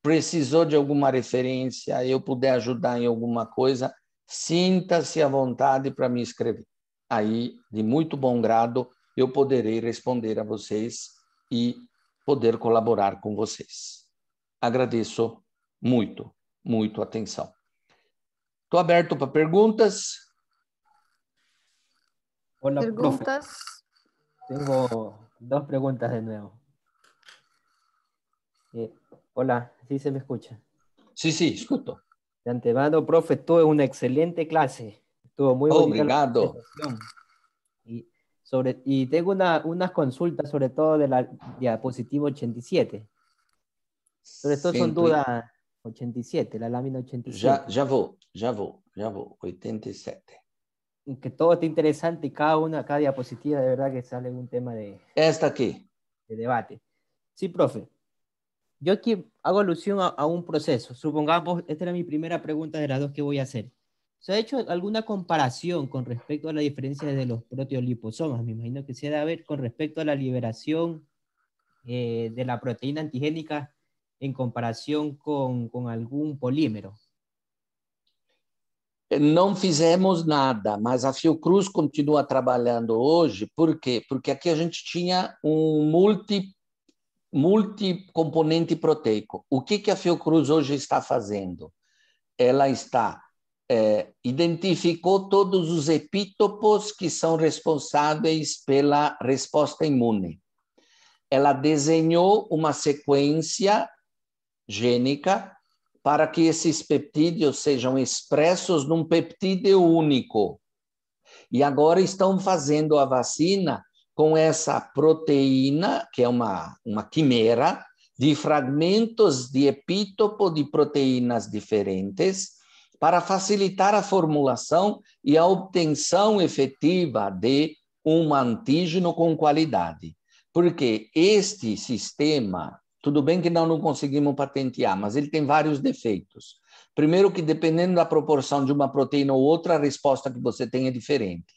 Precisou de alguma referência, eu puder ajudar em alguma coisa, sinta-se à vontade para me escrever aí de muito bom grado eu poderei responder a vocês e poder colaborar com vocês. Agradeço muito, muito a atenção. Estou aberto para perguntas. Olá, perguntas. Tenho duas perguntas de novo. Eh, hola, se me escucha? Sí, sí, escuto. De antemano, profe, todo es excelente classe. Estuvo muy Obrigado. Oh, y, sobre, y tengo unas consultas, sobre todo de la diapositiva 87. Sobre todo son dudas 87, la lámina 87. Ya, ya voy, ya voy, ya voy, 87. Que todo está interesante y cada una, cada diapositiva de verdad que sale un tema de... Esta aquí. De debate. Sí, profe. Yo aquí hago alusión a un proceso. Supongamos, esta era mi primera pregunta de las dos que voy a hacer ¿Se ha hecho alguna comparación con respecto a la diferencia de los proteoliposomas? Me imagino que se debe ver con respecto a la liberación eh, de la proteína antigénica en comparación con, algún polímero. Eh, no fizemos nada, mas a Fiocruz continua trabajando hoy. por qué? Porque aquí a gente tinha un um multi, multicomponente proteico. O que, que a Fiocruz hoje está fazendo? Ela está é, identificou todos os epítopos que são responsáveis pela resposta imune. Ela desenhou uma sequência gênica para que esses peptídeos sejam expressos num peptídeo único. E agora estão fazendo a vacina com essa proteína, que é uma, uma quimera, de fragmentos de epítopo de proteínas diferentes, para facilitar a formulação e a obtenção efetiva de um antígeno com qualidade. Porque este sistema, tudo bem que nós não conseguimos patentear, mas ele tem vários defeitos. Primeiro que dependendo da proporção de uma proteína ou outra, a resposta que você tem é diferente.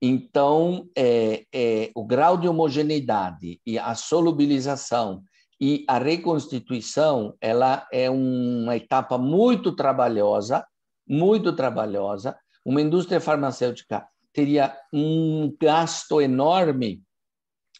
Então, é, é, o grau de homogeneidade e a solubilização e a reconstituição ela é uma etapa muito trabalhosa, muito trabalhosa. Uma indústria farmacêutica teria um gasto enorme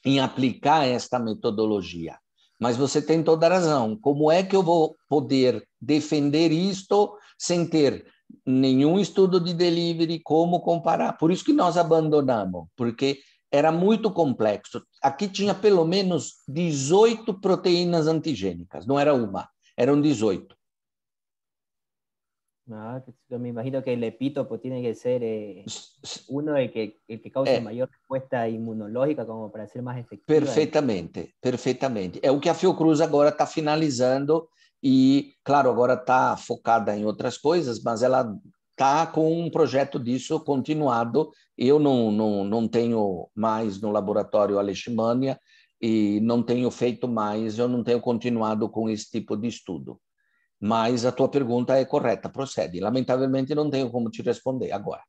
em aplicar esta metodologia. Mas você tem toda a razão. Como é que eu vou poder defender isto sem ter nenhum estudo de delivery, como comparar? Por isso que nós abandonamos, porque era muito complexo. Aqui tinha pelo menos 18 proteínas antigênicas, não era uma, eram 18. Eu me imagino que o epítopo tem que ser eh, uno que, el que causa é. Eh. maior resposta imunológica como para ser mais efetivo. Perfeitamente, perfeitamente. É o que a Fiocruz agora está finalizando e, claro, agora está focada em outras coisas, mas ela está com um projeto disso continuado. Eu não, não, não tenho mais no laboratório Aleximania e não tenho feito mais, eu não tenho continuado com esse tipo de estudo. Mas a tua pergunta é correta, procede. Lamentavelmente não tenho como te responder agora.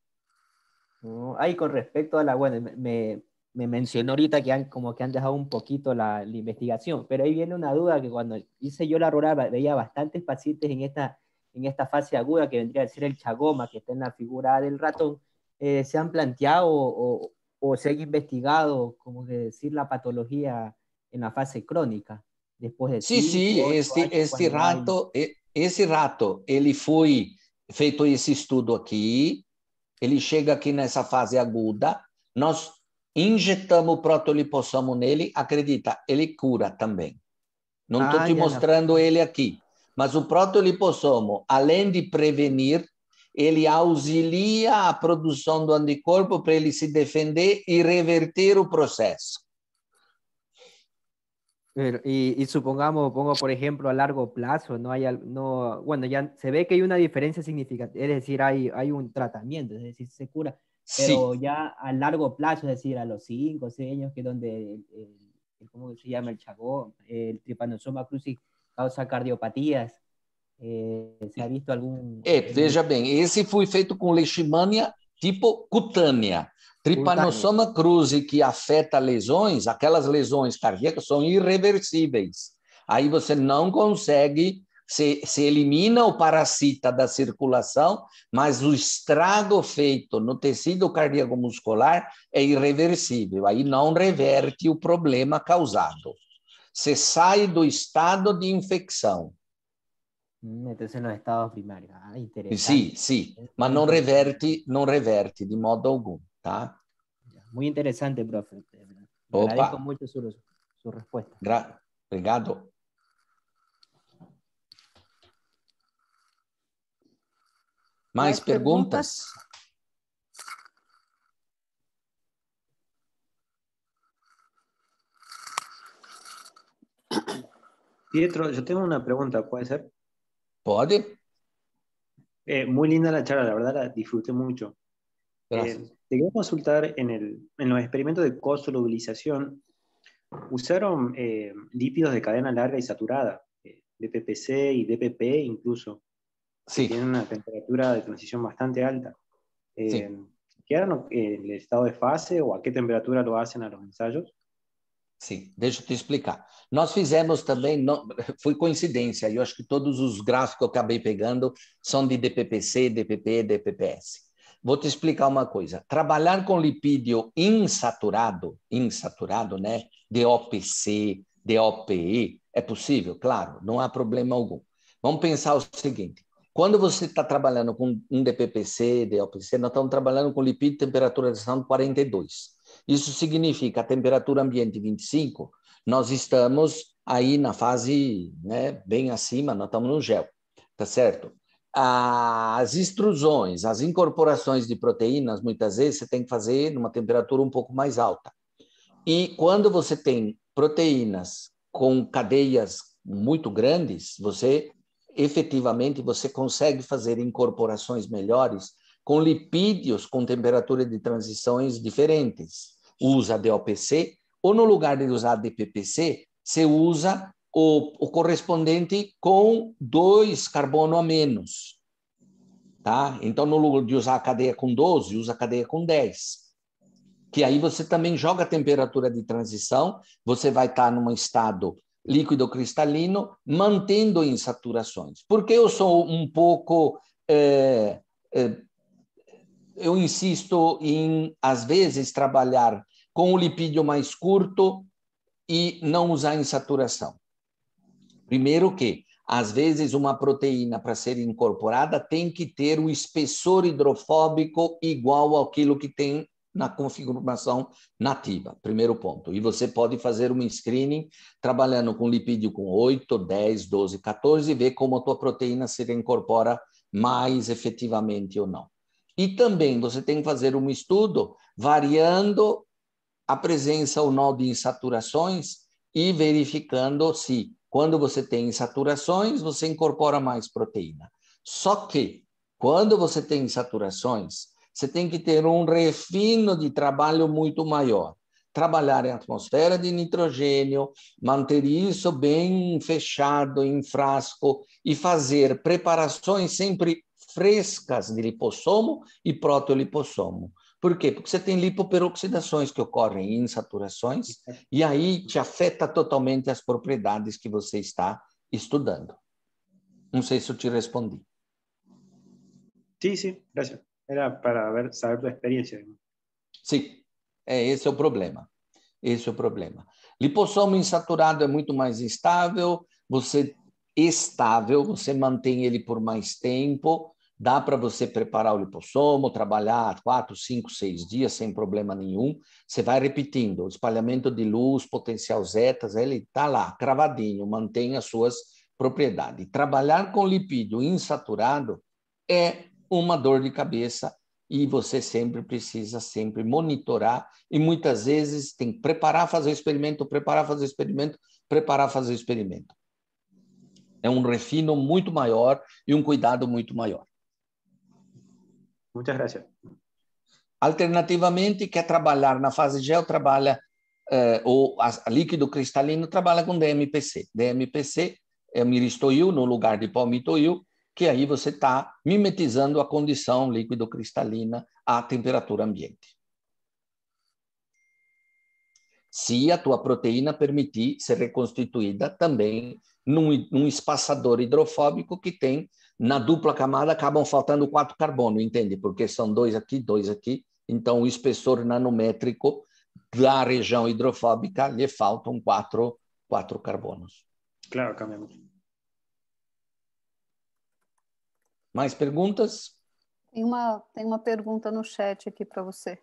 Aí, com respeito a la, bueno, me, me mencionou ahorita que han, como que han dejado um poquito a investigação mas aí vem uma dúvida que quando hice eu la rural veía bastantes pacientes em esta en esta fase aguda que vendría a ser el chagoma, que está en la figura del ratón, eh, se han planteado o, se han investigado, como que decir, la patología en la fase crónica? Después de sí, sí, este, este rato, este rato, hay... rato, ele fue feito ese estudo aquí ele chega aqui nessa fase aguda, nós injetamos en él, acredita, él cura también. No ah, estoy mostrando él aquí. Mas o protolipossomo, além de prevenir, ele auxilia a produção do anticorpo para ele se defender e reverter o processo. Y, supongamos, pongo por ejemplo a largo plazo, no hay, no, bueno, ya se ve que hay una diferencia significativa, es decir, hay, hay un tratamiento, es decir, se cura, pero ya a largo plazo, es decir, a los 5 o 6 años, que es donde, el, ¿cómo se llama? El chagón, el tripanosoma cruzi causa cardiopatias? É, eh, se visto algum. É, eh, veja bem, esse foi feito com leishmania tipo cutânea. Trypanosoma cruzi, que afeta lesões, aquelas lesões cardíacas são irreversíveis. Aí você não consegue, se, se elimina o parasita da circulação, mas o estrago feito no tecido cardíaco muscular é irreversível. Aí não reverte o problema causado. Você sai do estado de infecção. Meter-se hum, no estado primário. Ah, interessante. Sim, sim. Mas não reverte, não reverte de modo algum, tá? Muito interessante, prof. Opa. Agradeço muito sua, sua resposta. Gra Obrigado. Mais, Mais perguntas? perguntas? Pietro, yo tengo una pregunta, ¿puede ser? ¿Puede? Eh, muy linda la charla, la verdad la disfruté mucho. Gracias. Eh, te quiero consultar en, los experimentos de cosolubilización, usaron eh, lípidos de cadena larga y saturada, DPPC y DPP incluso. Sí. Tienen una temperatura de transición bastante alta. ¿Qué ¿Quedaron en el estado de fase o a qué temperatura lo hacen a los ensayos? Sim, deixa eu te explicar. Nós fizemos também, não, foi coincidência, eu acho que todos os gráficos que eu acabei pegando são de DPPC, DPP, DPPS. Vou te explicar uma coisa. Trabalhar com lipídio insaturado, insaturado, né? DOPC, DOPE, é possível? Claro, não há problema algum. Vamos pensar o seguinte: quando você está trabalhando com um DPPC, DOPC, nós estamos trabalhando com lipídio temperatura de 42. Isso significa a temperatura ambiente 25, nós estamos aí na fase né, bem acima, nós estamos no gel, tá certo? As extrusões, as incorporações de proteínas, muitas vezes você tem que fazer numa temperatura um pouco mais alta. E quando você tem proteínas com cadeias muito grandes, você efetivamente você consegue fazer incorporações melhores com lipídios com temperatura de transições diferentes usa DOPC, ou no lugar de usar DPPC, você usa o, o correspondente com dois carbono a menos. Tá? Então, no lugar de usar a cadeia com 12, usa a cadeia com 10. Que aí você também joga a temperatura de transição, você vai estar tá num estado líquido cristalino, mantendo insaturações. Por Porque eu sou um pouco é, é, eu insisto em, às vezes, trabalhar com o lipídio mais curto e não usar insaturação. Primeiro que, às vezes, uma proteína para ser incorporada tem que ter o um espessor hidrofóbico igual àquilo que tem na configuração nativa, primeiro ponto. E você pode fazer um screening trabalhando com lipídio com 8, 10, 12, 14 e ver como a tua proteína se incorpora mais efetivamente ou não. E também você tem que fazer um estudo variando a presença ou não de insaturações e verificando se, quando você tem insaturações, você incorpora mais proteína. Só que, quando você tem insaturações, você tem que ter um refino de trabalho muito maior. Trabalhar em atmosfera de nitrogênio, manter isso bem fechado em frasco e fazer preparações sempre frescas de lipossomo e proteolipossomo. Por quê? Porque você tem lipoperoxidações que ocorrem em insaturações e aí te afeta totalmente as propriedades que você está estudando. Não sei se eu te respondi. Sim, sim, graças. Era para ver, saber tua experiência. Sim, é, esse é o problema. Esse é o problema. Lipossomo insaturado é muito mais estável. você estável, você mantém ele por mais tempo, Dá para você preparar o lipossomo, trabalhar quatro, cinco, seis dias sem problema nenhum. Você vai repetindo, o espalhamento de luz, potencial zetas, ele está lá, cravadinho, mantém as suas propriedades. Trabalhar com lipídio insaturado é uma dor de cabeça e você sempre precisa sempre monitorar e muitas vezes tem que preparar fazer o experimento, preparar fazer o experimento, preparar fazer o experimento. É um refino muito maior e um cuidado muito maior. Muchas gracias. Alternativamente, quer trabalhar na fase gel, trabalha, eh, ou a, a líquido cristalino, trabalha com DMPC. DMPC é miristoil no lugar de palmitoil, que aí você está mimetizando a condição líquido cristalina à temperatura ambiente. Se a tua proteína permitir ser reconstituída também num, num espaçador hidrofóbico que tem na dupla camada acabam faltando quatro carbono, entende? Porque são dois aqui, dois aqui. Então, o espessor nanométrico da região hidrofóbica lhe faltam quatro, quatro carbonos. Claro, Camilo. Mais perguntas? Tem uma, tem uma pergunta no chat aqui para você.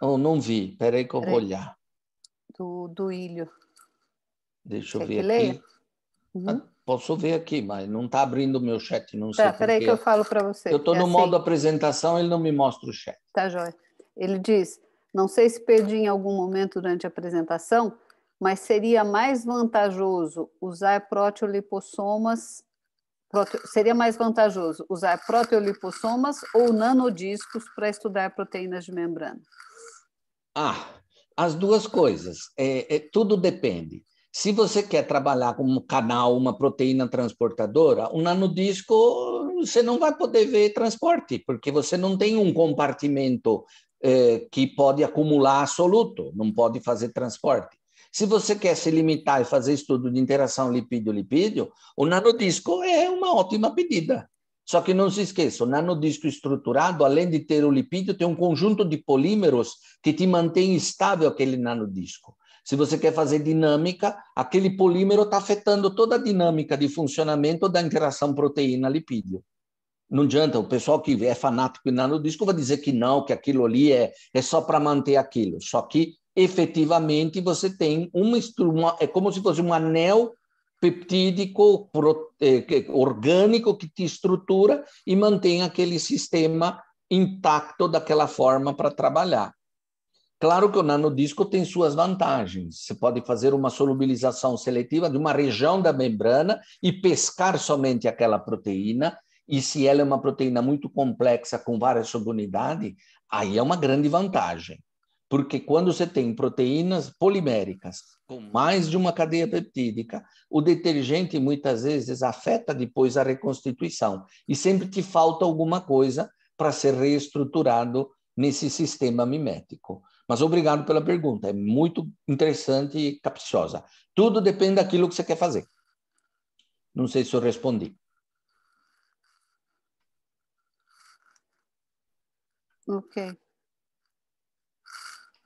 Oh, não vi, peraí que eu peraí. vou olhar. Do, do Ilho. Deixa Quer eu ver aqui. Uhum. Posso ver aqui, mas não está abrindo o meu chat, não tá, sei aí que eu falo para você. Eu estou é no assim. modo apresentação, ele não me mostra o chat. Tá, Jóia. Ele diz, não sei se perdi em algum momento durante a apresentação, mas seria mais vantajoso usar proteolipossomas, prote, seria mais vantajoso usar proteolipossomas ou nanodiscos para estudar proteínas de membrana? Ah, as duas coisas. É, é, tudo depende. Se você quer trabalhar com um canal, uma proteína transportadora, um nanodisco você não vai poder ver transporte, porque você não tem um compartimento eh, que pode acumular absoluto, não pode fazer transporte. Se você quer se limitar e fazer estudo de interação lipídio-lipídio, o nanodisco é uma ótima pedida. Só que não se esqueça, o nanodisco estruturado, além de ter o lipídio, tem um conjunto de polímeros que te mantém estável aquele nanodisco. Se você quer fazer dinâmica, aquele polímero está afetando toda a dinâmica de funcionamento da interação proteína-lipídio. Não adianta, o pessoal que é fanático e nanodisco vai dizer que não, que aquilo ali é, é só para manter aquilo. Só que, efetivamente, você tem uma, estrutura, é como se fosse um anel peptídico pro, eh, orgânico que te estrutura e mantém aquele sistema intacto daquela forma para trabalhar. Claro que o nanodisco tem suas vantagens. Você pode fazer uma solubilização seletiva de uma região da membrana e pescar somente aquela proteína. E se ela é uma proteína muito complexa, com várias subunidades, aí é uma grande vantagem. Porque quando você tem proteínas poliméricas com mais de uma cadeia peptídica, o detergente muitas vezes afeta depois a reconstituição. E sempre te falta alguma coisa para ser reestruturado nesse sistema mimético. Mas obrigado pela pergunta, é muito interessante e capciosa. Tudo depende daquilo que você quer fazer. Não sei se eu respondi. Ok.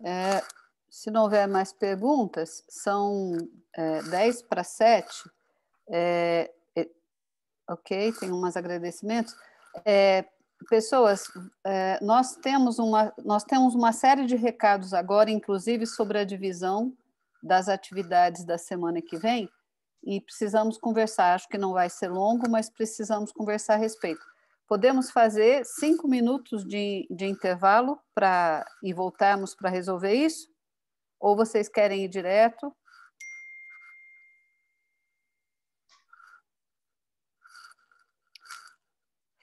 É, se não houver mais perguntas, são é, 10 para 7. É, ok, tem umas agradecimentos. É, pessoas, é, nós temos, uma, nós temos uma série de recados agora, inclusive sobre a divisão das atividades da semana que vem, e precisamos conversar. Acho que não vai ser longo, mas precisamos conversar a respeito. Podemos fazer cinco minutos de, de intervalo para e voltarmos para resolver isso? Ou vocês querem ir direto?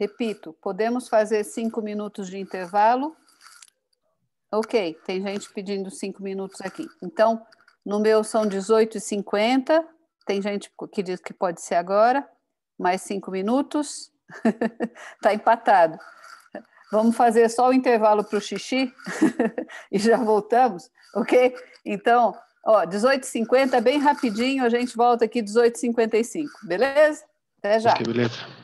Repito, podemos fazer cinco minutos de intervalo? Ok, tem gente pedindo cinco minutos aqui. Então, no meu são 18h50, tem gente que diz que pode ser agora, mais cinco minutos, está empatado. Vamos fazer só o intervalo para o xixi e já voltamos, ok? Então, ó, 18h50, bem rapidinho, a gente volta aqui 18h55, beleza? Até já. Okay, beleza.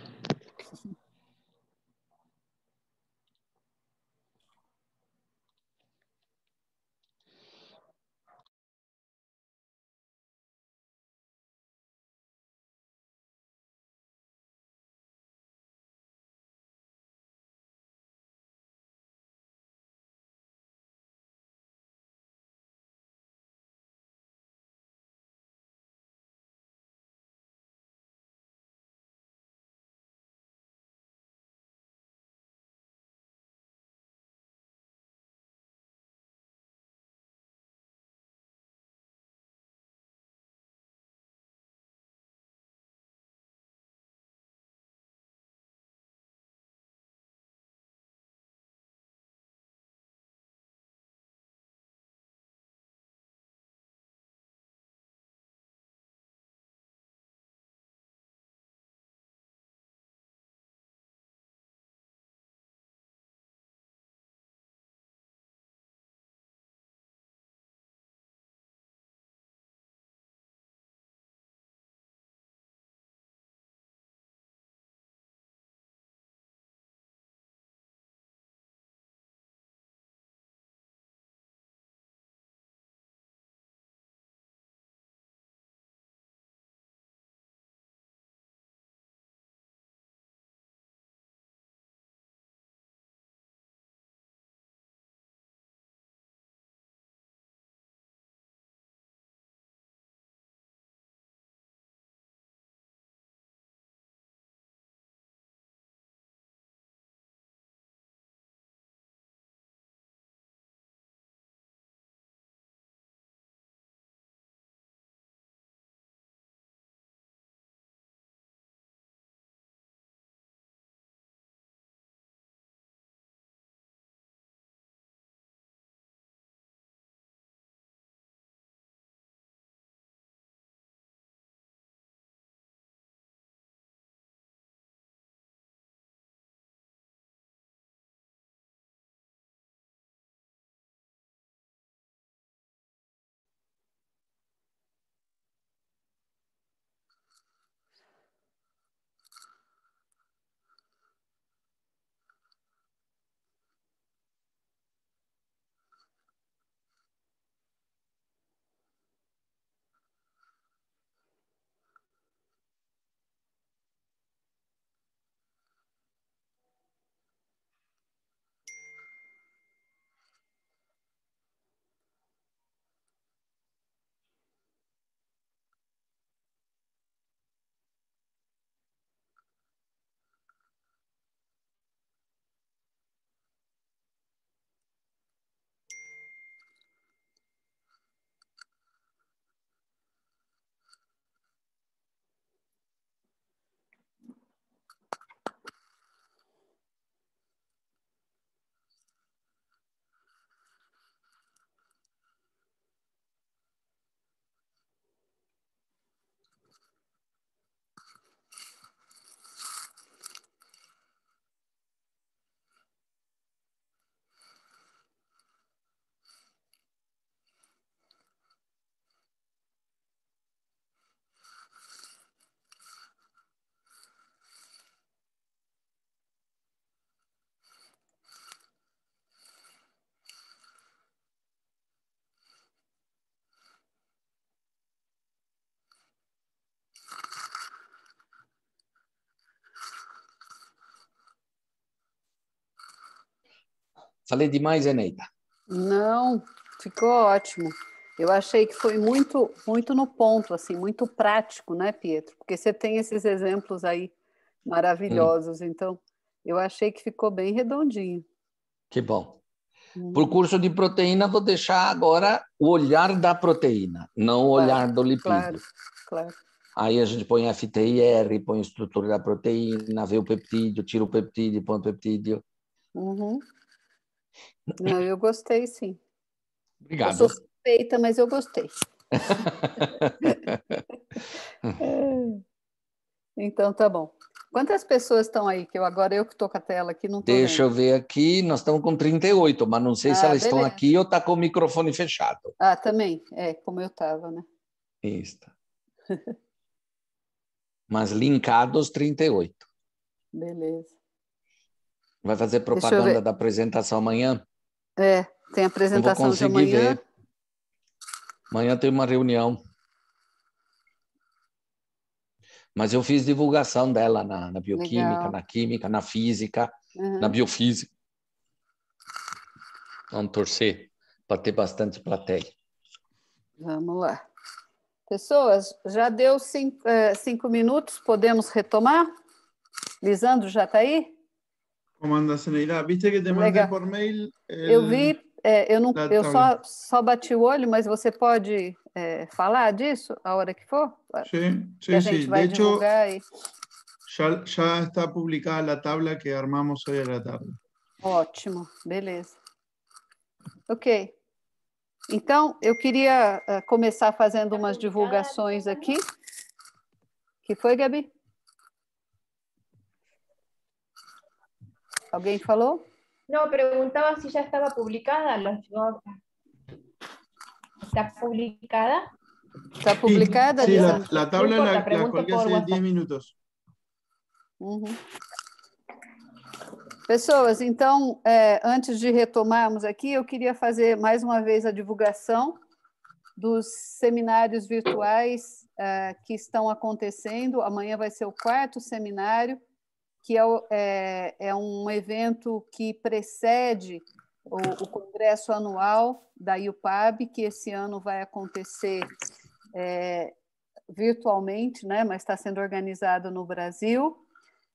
Falei demais, Eneida? Não, ficou ótimo. Eu achei que foi muito, muito no ponto, assim, muito prático, né, Pietro? Porque você tem esses exemplos aí maravilhosos. Hum. Então, eu achei que ficou bem redondinho. Que bom. Hum. Para o curso de proteína, vou deixar agora o olhar da proteína, não o claro, olhar do lipídio. Claro, claro. Aí a gente põe FTIR, põe estrutura da proteína, vê o peptídeo, tira o peptídeo, põe o peptídeo. Uhum. Não, eu gostei sim. Obrigado. Eu sou suspeita, mas eu gostei. Então tá bom. Quantas pessoas estão aí? Que eu agora eu que estou com a tela aqui não Deixa vendo. eu ver aqui, nós estamos com 38, mas não sei ah, se elas beleza. estão aqui ou está com o microfone fechado. Ah, também, é, como eu estava, né? Isso. mas linkados 38. Beleza. Vai fazer propaganda da apresentação amanhã? É, tem apresentação de amanhã. Ver. Amanhã tem uma reunião. Mas eu fiz divulgação dela na, na bioquímica, Legal. na química, na física, uhum. na biofísica. Vamos torcer para ter bastante plateia. Vamos lá. Pessoas, já deu cinco, eh, cinco minutos, podemos retomar? Lisandro já está aí? Como anda, Seneira? Ah, viste que te mandei por mail. El... Eu vi, é, eu, não, eu só, só bati o olho, mas você pode é, falar disso a hora que for? Sim, sim, a gente sim. Vai de hecho, e... já, já está publicada a tabla que armamos hoje à tarde. Ótimo, beleza. Ok. Então, eu queria é, começar fazendo umas divulgações aqui. que foi, Gabi? Alguém falou? Não, perguntava se já estava publicada. ¿Está publicada? ¿Está publicada? Sí, sí la, la, tabla no la, la colgué hace 10 minutos. Uhum. Pessoas, então, é, antes de retomarmos aqui, eu queria fazer mais uma vez a divulgação dos seminários virtuais é, que estão acontecendo. Amanhã vai ser o quarto seminário que é, é, é um evento que precede o, o, congresso anual da IUPAB, que esse ano vai acontecer é, virtualmente, né, mas está sendo organizado no Brasil.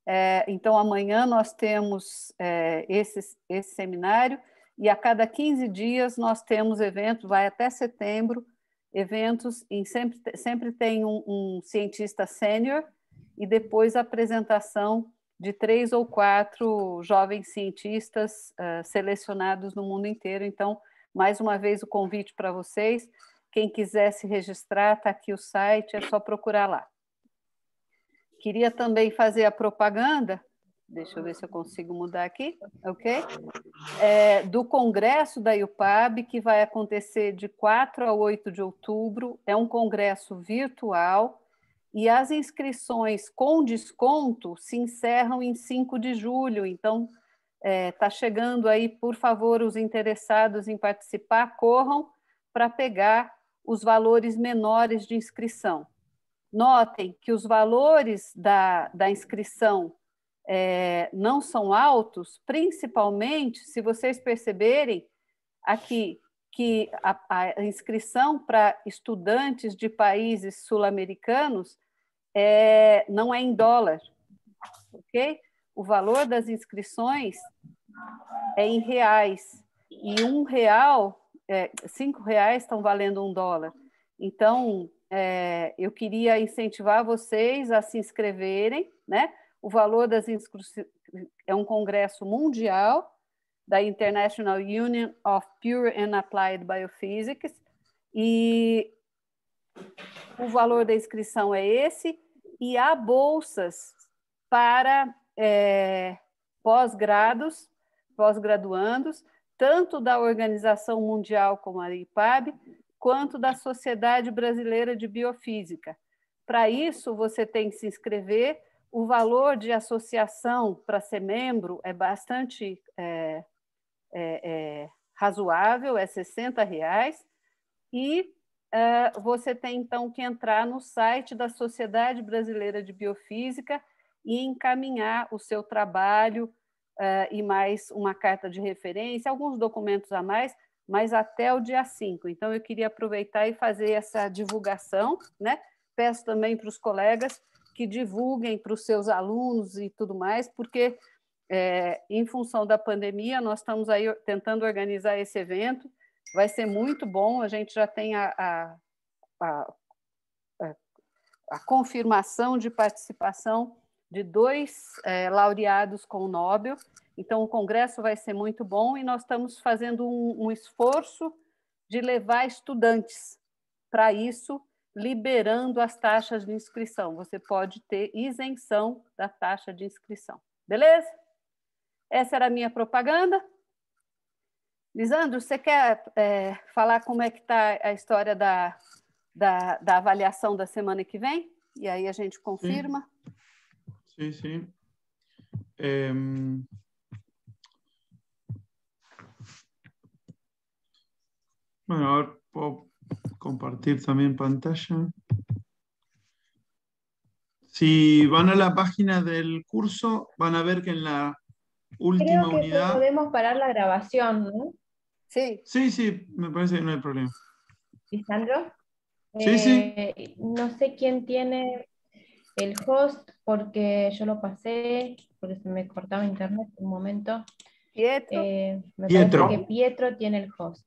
É, então, amanhã nós temos é, esse, esse seminário, e a cada 15 dias nós temos eventos, vai até setembro, eventos, e sempre, sempre tem um, um cientista sênior, e depois a apresentação de três ou quatro jovens cientistas uh, selecionados no mundo inteiro. Então, mais uma vez, o convite para vocês. Quem quiser se registrar, está aqui o site, é só procurar lá. Queria também fazer a propaganda, deixa eu ver se eu consigo mudar aqui, ok? É, do congresso da IUPAB, que vai acontecer de 4 a 8 de outubro. É um congresso virtual, e as inscrições com desconto se encerram em 5 de julho. Então, está é, tá chegando aí, por favor, os interessados em participar, corram para pegar os valores menores de inscrição. Notem que os valores da, da inscrição é, não são altos, principalmente se vocês perceberem aqui que a, a inscrição para estudantes de países sul-americanos é, não é em dólar, ok? O valor das inscrições é em reais e um real, é, cinco reais estão valendo um dólar. Então, é, eu queria incentivar vocês a se inscreverem, né? O valor das inscrições é um congresso mundial da International Union of Pure and Applied Biophysics e o valor da inscrição é esse, e há bolsas para é, pós-grados, pós-graduandos, tanto da Organização Mundial como a IPAB, quanto da Sociedade Brasileira de Biofísica. Para isso, você tem que se inscrever. O valor de associação para ser membro é bastante é, é, é razoável, é 60 reais, e uh, você tem então que entrar no site da Sociedade Brasileira de Biofísica e encaminhar o seu trabalho uh, e mais uma carta de referência, alguns documentos a mais, mas até o dia 5. Então, eu queria aproveitar e fazer essa divulgação, né? Peço também para os colegas que divulguem para os seus alunos e tudo mais, porque é, em função da pandemia, nós estamos aí tentando organizar esse evento vai ser muito bom. A gente já tem a, a, a, a confirmação de participação de dois é, laureados com o Nobel. Então, o congresso vai ser muito bom e nós estamos fazendo um, um esforço de levar estudantes para isso, liberando as taxas de inscrição. Você pode ter isenção da taxa de inscrição. Beleza? Essa era a minha propaganda. Lisandro, você quer é, falar como é que está a história da, da, da, avaliação da semana que vem? E aí a gente confirma. Sim, sim. sim. É... Bueno, ahora puedo compartir también pantalla. Si van a la página del curso, van a ver que en la última Creo que unidad... Podemos parar la grabación, ¿no? Sí. Sí, sí, me parece que no hay problema. ¿Lisandro? Sí, sí. Eh, no sé quién tiene el host porque yo lo pasé, porque se me cortaba internet un momento. Pietro. Eh, me Pietro. parece que Pietro tiene el host.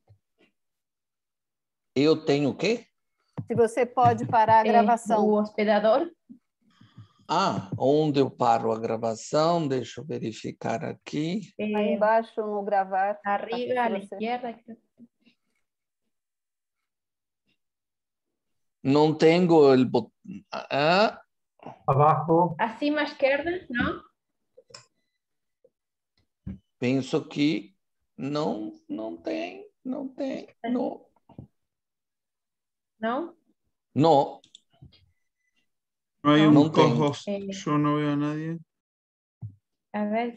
Eu tengo qué? Si usted você pode parar la eh, grabación. ¿El hospedador. Ah, onde eu paro a gravação? Deixa eu verificar aqui. Aí é. embaixo no gravar. Tá Arriba, à esquerda. Tá- não tenho o botão. Ah. ah. Abaixo. Acima à esquerda, não? Penso que não, não tem, não tem, não. Não? Não, No hay ah, un cojo, eh, Yo no veo a nadie. A ver,